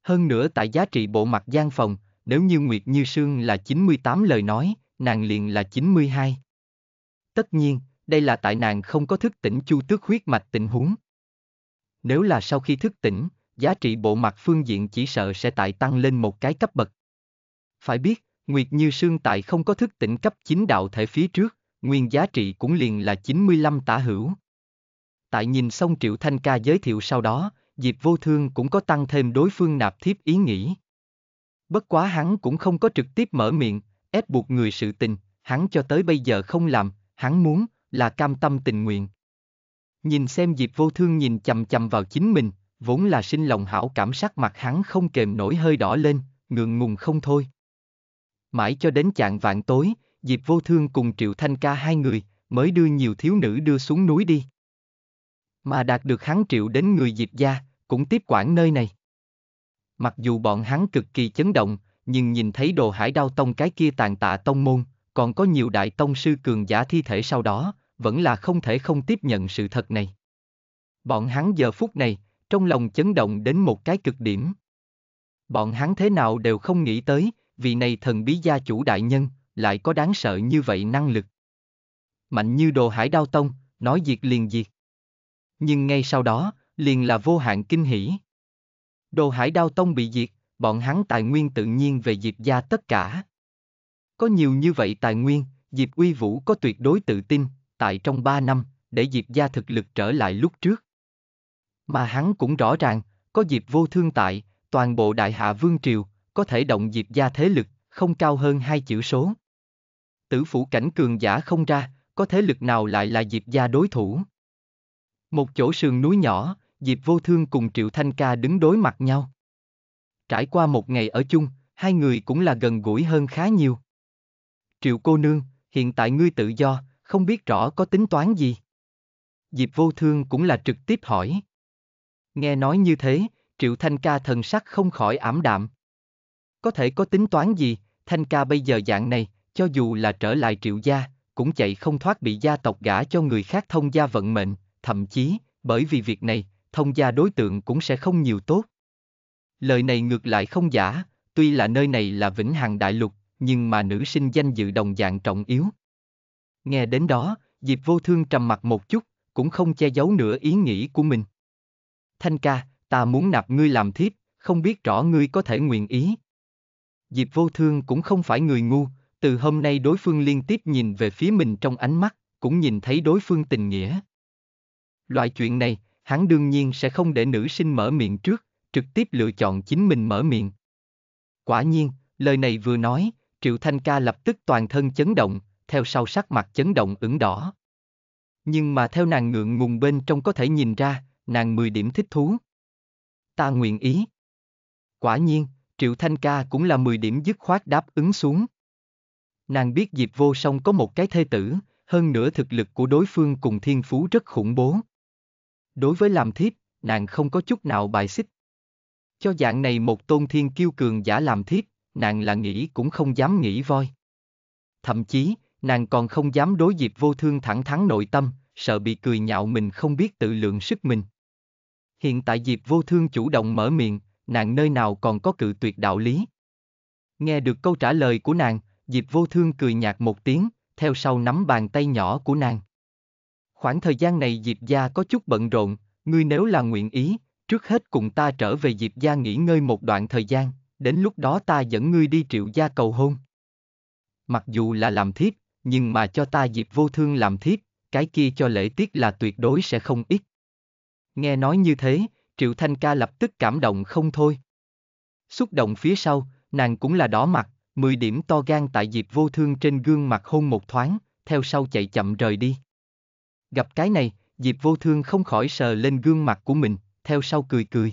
Hơn nữa tại giá trị bộ mặt gian phòng, nếu như Nguyệt Như Sương là 98 lời nói, nàng liền là 92. Tất nhiên, đây là tại nàng không có thức tỉnh chu tước huyết mạch tình huống. Nếu là sau khi thức tỉnh, giá trị bộ mặt phương diện chỉ sợ sẽ tại tăng lên một cái cấp bậc. Phải biết, Nguyệt Như Sương tại không có thức tỉnh cấp chính đạo thể phía trước, nguyên giá trị cũng liền là 95 tả hữu. Tại nhìn xong Triệu Thanh Ca giới thiệu sau đó, Diệp Vô Thương cũng có tăng thêm đối phương nạp thiếp ý nghĩ. Bất quá hắn cũng không có trực tiếp mở miệng, ép buộc người sự tình, hắn cho tới bây giờ không làm, hắn muốn, là cam tâm tình nguyện. Nhìn xem Diệp vô thương nhìn chầm chầm vào chính mình, vốn là sinh lòng hảo cảm sắc mặt hắn không kềm nổi hơi đỏ lên, ngượng ngùng không thôi. Mãi cho đến chạng vạn tối, Diệp vô thương cùng Triệu Thanh Ca hai người, mới đưa nhiều thiếu nữ đưa xuống núi đi. Mà đạt được hắn triệu đến người Diệp gia, cũng tiếp quản nơi này. Mặc dù bọn hắn cực kỳ chấn động, nhưng nhìn thấy đồ hải đao tông cái kia tàn tạ tông môn, còn có nhiều đại tông sư cường giả thi thể sau đó, vẫn là không thể không tiếp nhận sự thật này. Bọn hắn giờ phút này, trong lòng chấn động đến một cái cực điểm. Bọn hắn thế nào đều không nghĩ tới, vì này thần bí gia chủ đại nhân, lại có đáng sợ như vậy năng lực. Mạnh như đồ hải đao tông, nói diệt liền diệt. Nhưng ngay sau đó, liền là vô hạn kinh hỷ. Đồ hải đao tông bị diệt, bọn hắn tài nguyên tự nhiên về diệt gia tất cả. Có nhiều như vậy tài nguyên, Diệp Uy Vũ có tuyệt đối tự tin, tại trong 3 năm, để Diệp gia thực lực trở lại lúc trước. Mà hắn cũng rõ ràng, có Diệp vô thương tại, toàn bộ đại hạ vương triều, có thể động Diệp gia thế lực, không cao hơn hai chữ số. Tử phủ cảnh cường giả không ra, có thế lực nào lại là Diệp gia đối thủ? Một chỗ sườn núi nhỏ, Diệp vô thương cùng Triệu Thanh Ca đứng đối mặt nhau. Trải qua một ngày ở chung, hai người cũng là gần gũi hơn khá nhiều. Triệu cô nương, hiện tại ngươi tự do, không biết rõ có tính toán gì. Diệp vô thương cũng là trực tiếp hỏi. Nghe nói như thế, triệu thanh ca thần sắc không khỏi ảm đạm. Có thể có tính toán gì, thanh ca bây giờ dạng này, cho dù là trở lại triệu gia, cũng chạy không thoát bị gia tộc gả cho người khác thông gia vận mệnh, thậm chí, bởi vì việc này, thông gia đối tượng cũng sẽ không nhiều tốt. Lời này ngược lại không giả, tuy là nơi này là vĩnh hằng đại lục, nhưng mà nữ sinh danh dự đồng dạng trọng yếu. Nghe đến đó, Diệp vô thương trầm mặt một chút, cũng không che giấu nữa ý nghĩ của mình. Thanh ca, ta muốn nạp ngươi làm thiếp, không biết rõ ngươi có thể nguyện ý. Diệp vô thương cũng không phải người ngu, từ hôm nay đối phương liên tiếp nhìn về phía mình trong ánh mắt, cũng nhìn thấy đối phương tình nghĩa. Loại chuyện này, hắn đương nhiên sẽ không để nữ sinh mở miệng trước, trực tiếp lựa chọn chính mình mở miệng. Quả nhiên, lời này vừa nói, Triệu Thanh Ca lập tức toàn thân chấn động, theo sau sắc mặt chấn động ửng đỏ. Nhưng mà theo nàng ngượng ngùng bên trong có thể nhìn ra, nàng mười điểm thích thú. Ta nguyện ý. Quả nhiên, Triệu Thanh Ca cũng là mười điểm dứt khoát đáp ứng xuống. Nàng biết Diệp Vô Song có một cái thê tử, hơn nữa thực lực của đối phương cùng thiên phú rất khủng bố. Đối với làm thiếp, nàng không có chút nào bài xích. Cho dạng này một tôn thiên kiêu cường giả làm thiếp, nàng là nghĩ cũng không dám nghĩ voi. Thậm chí, nàng còn không dám đối Diệp vô thương thẳng thắn nội tâm, sợ bị cười nhạo mình không biết tự lượng sức mình. Hiện tại Diệp vô thương chủ động mở miệng, nàng nơi nào còn có cự tuyệt đạo lý. Nghe được câu trả lời của nàng, Diệp vô thương cười nhạt một tiếng, theo sau nắm bàn tay nhỏ của nàng. Khoảng thời gian này Diệp gia có chút bận rộn, ngươi nếu là nguyện ý, trước hết cùng ta trở về Diệp gia nghỉ ngơi một đoạn thời gian, đến lúc đó ta dẫn ngươi đi triệu gia cầu hôn. Mặc dù là làm thiếp, nhưng mà cho ta dịp vô thương làm thiếp, cái kia cho lễ tiết là tuyệt đối sẽ không ít. Nghe nói như thế, Triệu Thanh Ca lập tức cảm động không thôi. Xúc động phía sau, nàng cũng là đỏ mặt, 10 điểm to gan tại dịp vô thương trên gương mặt hôn một thoáng, theo sau chạy chậm rời đi. Gặp cái này, dịp vô thương không khỏi sờ lên gương mặt của mình, theo sau cười cười.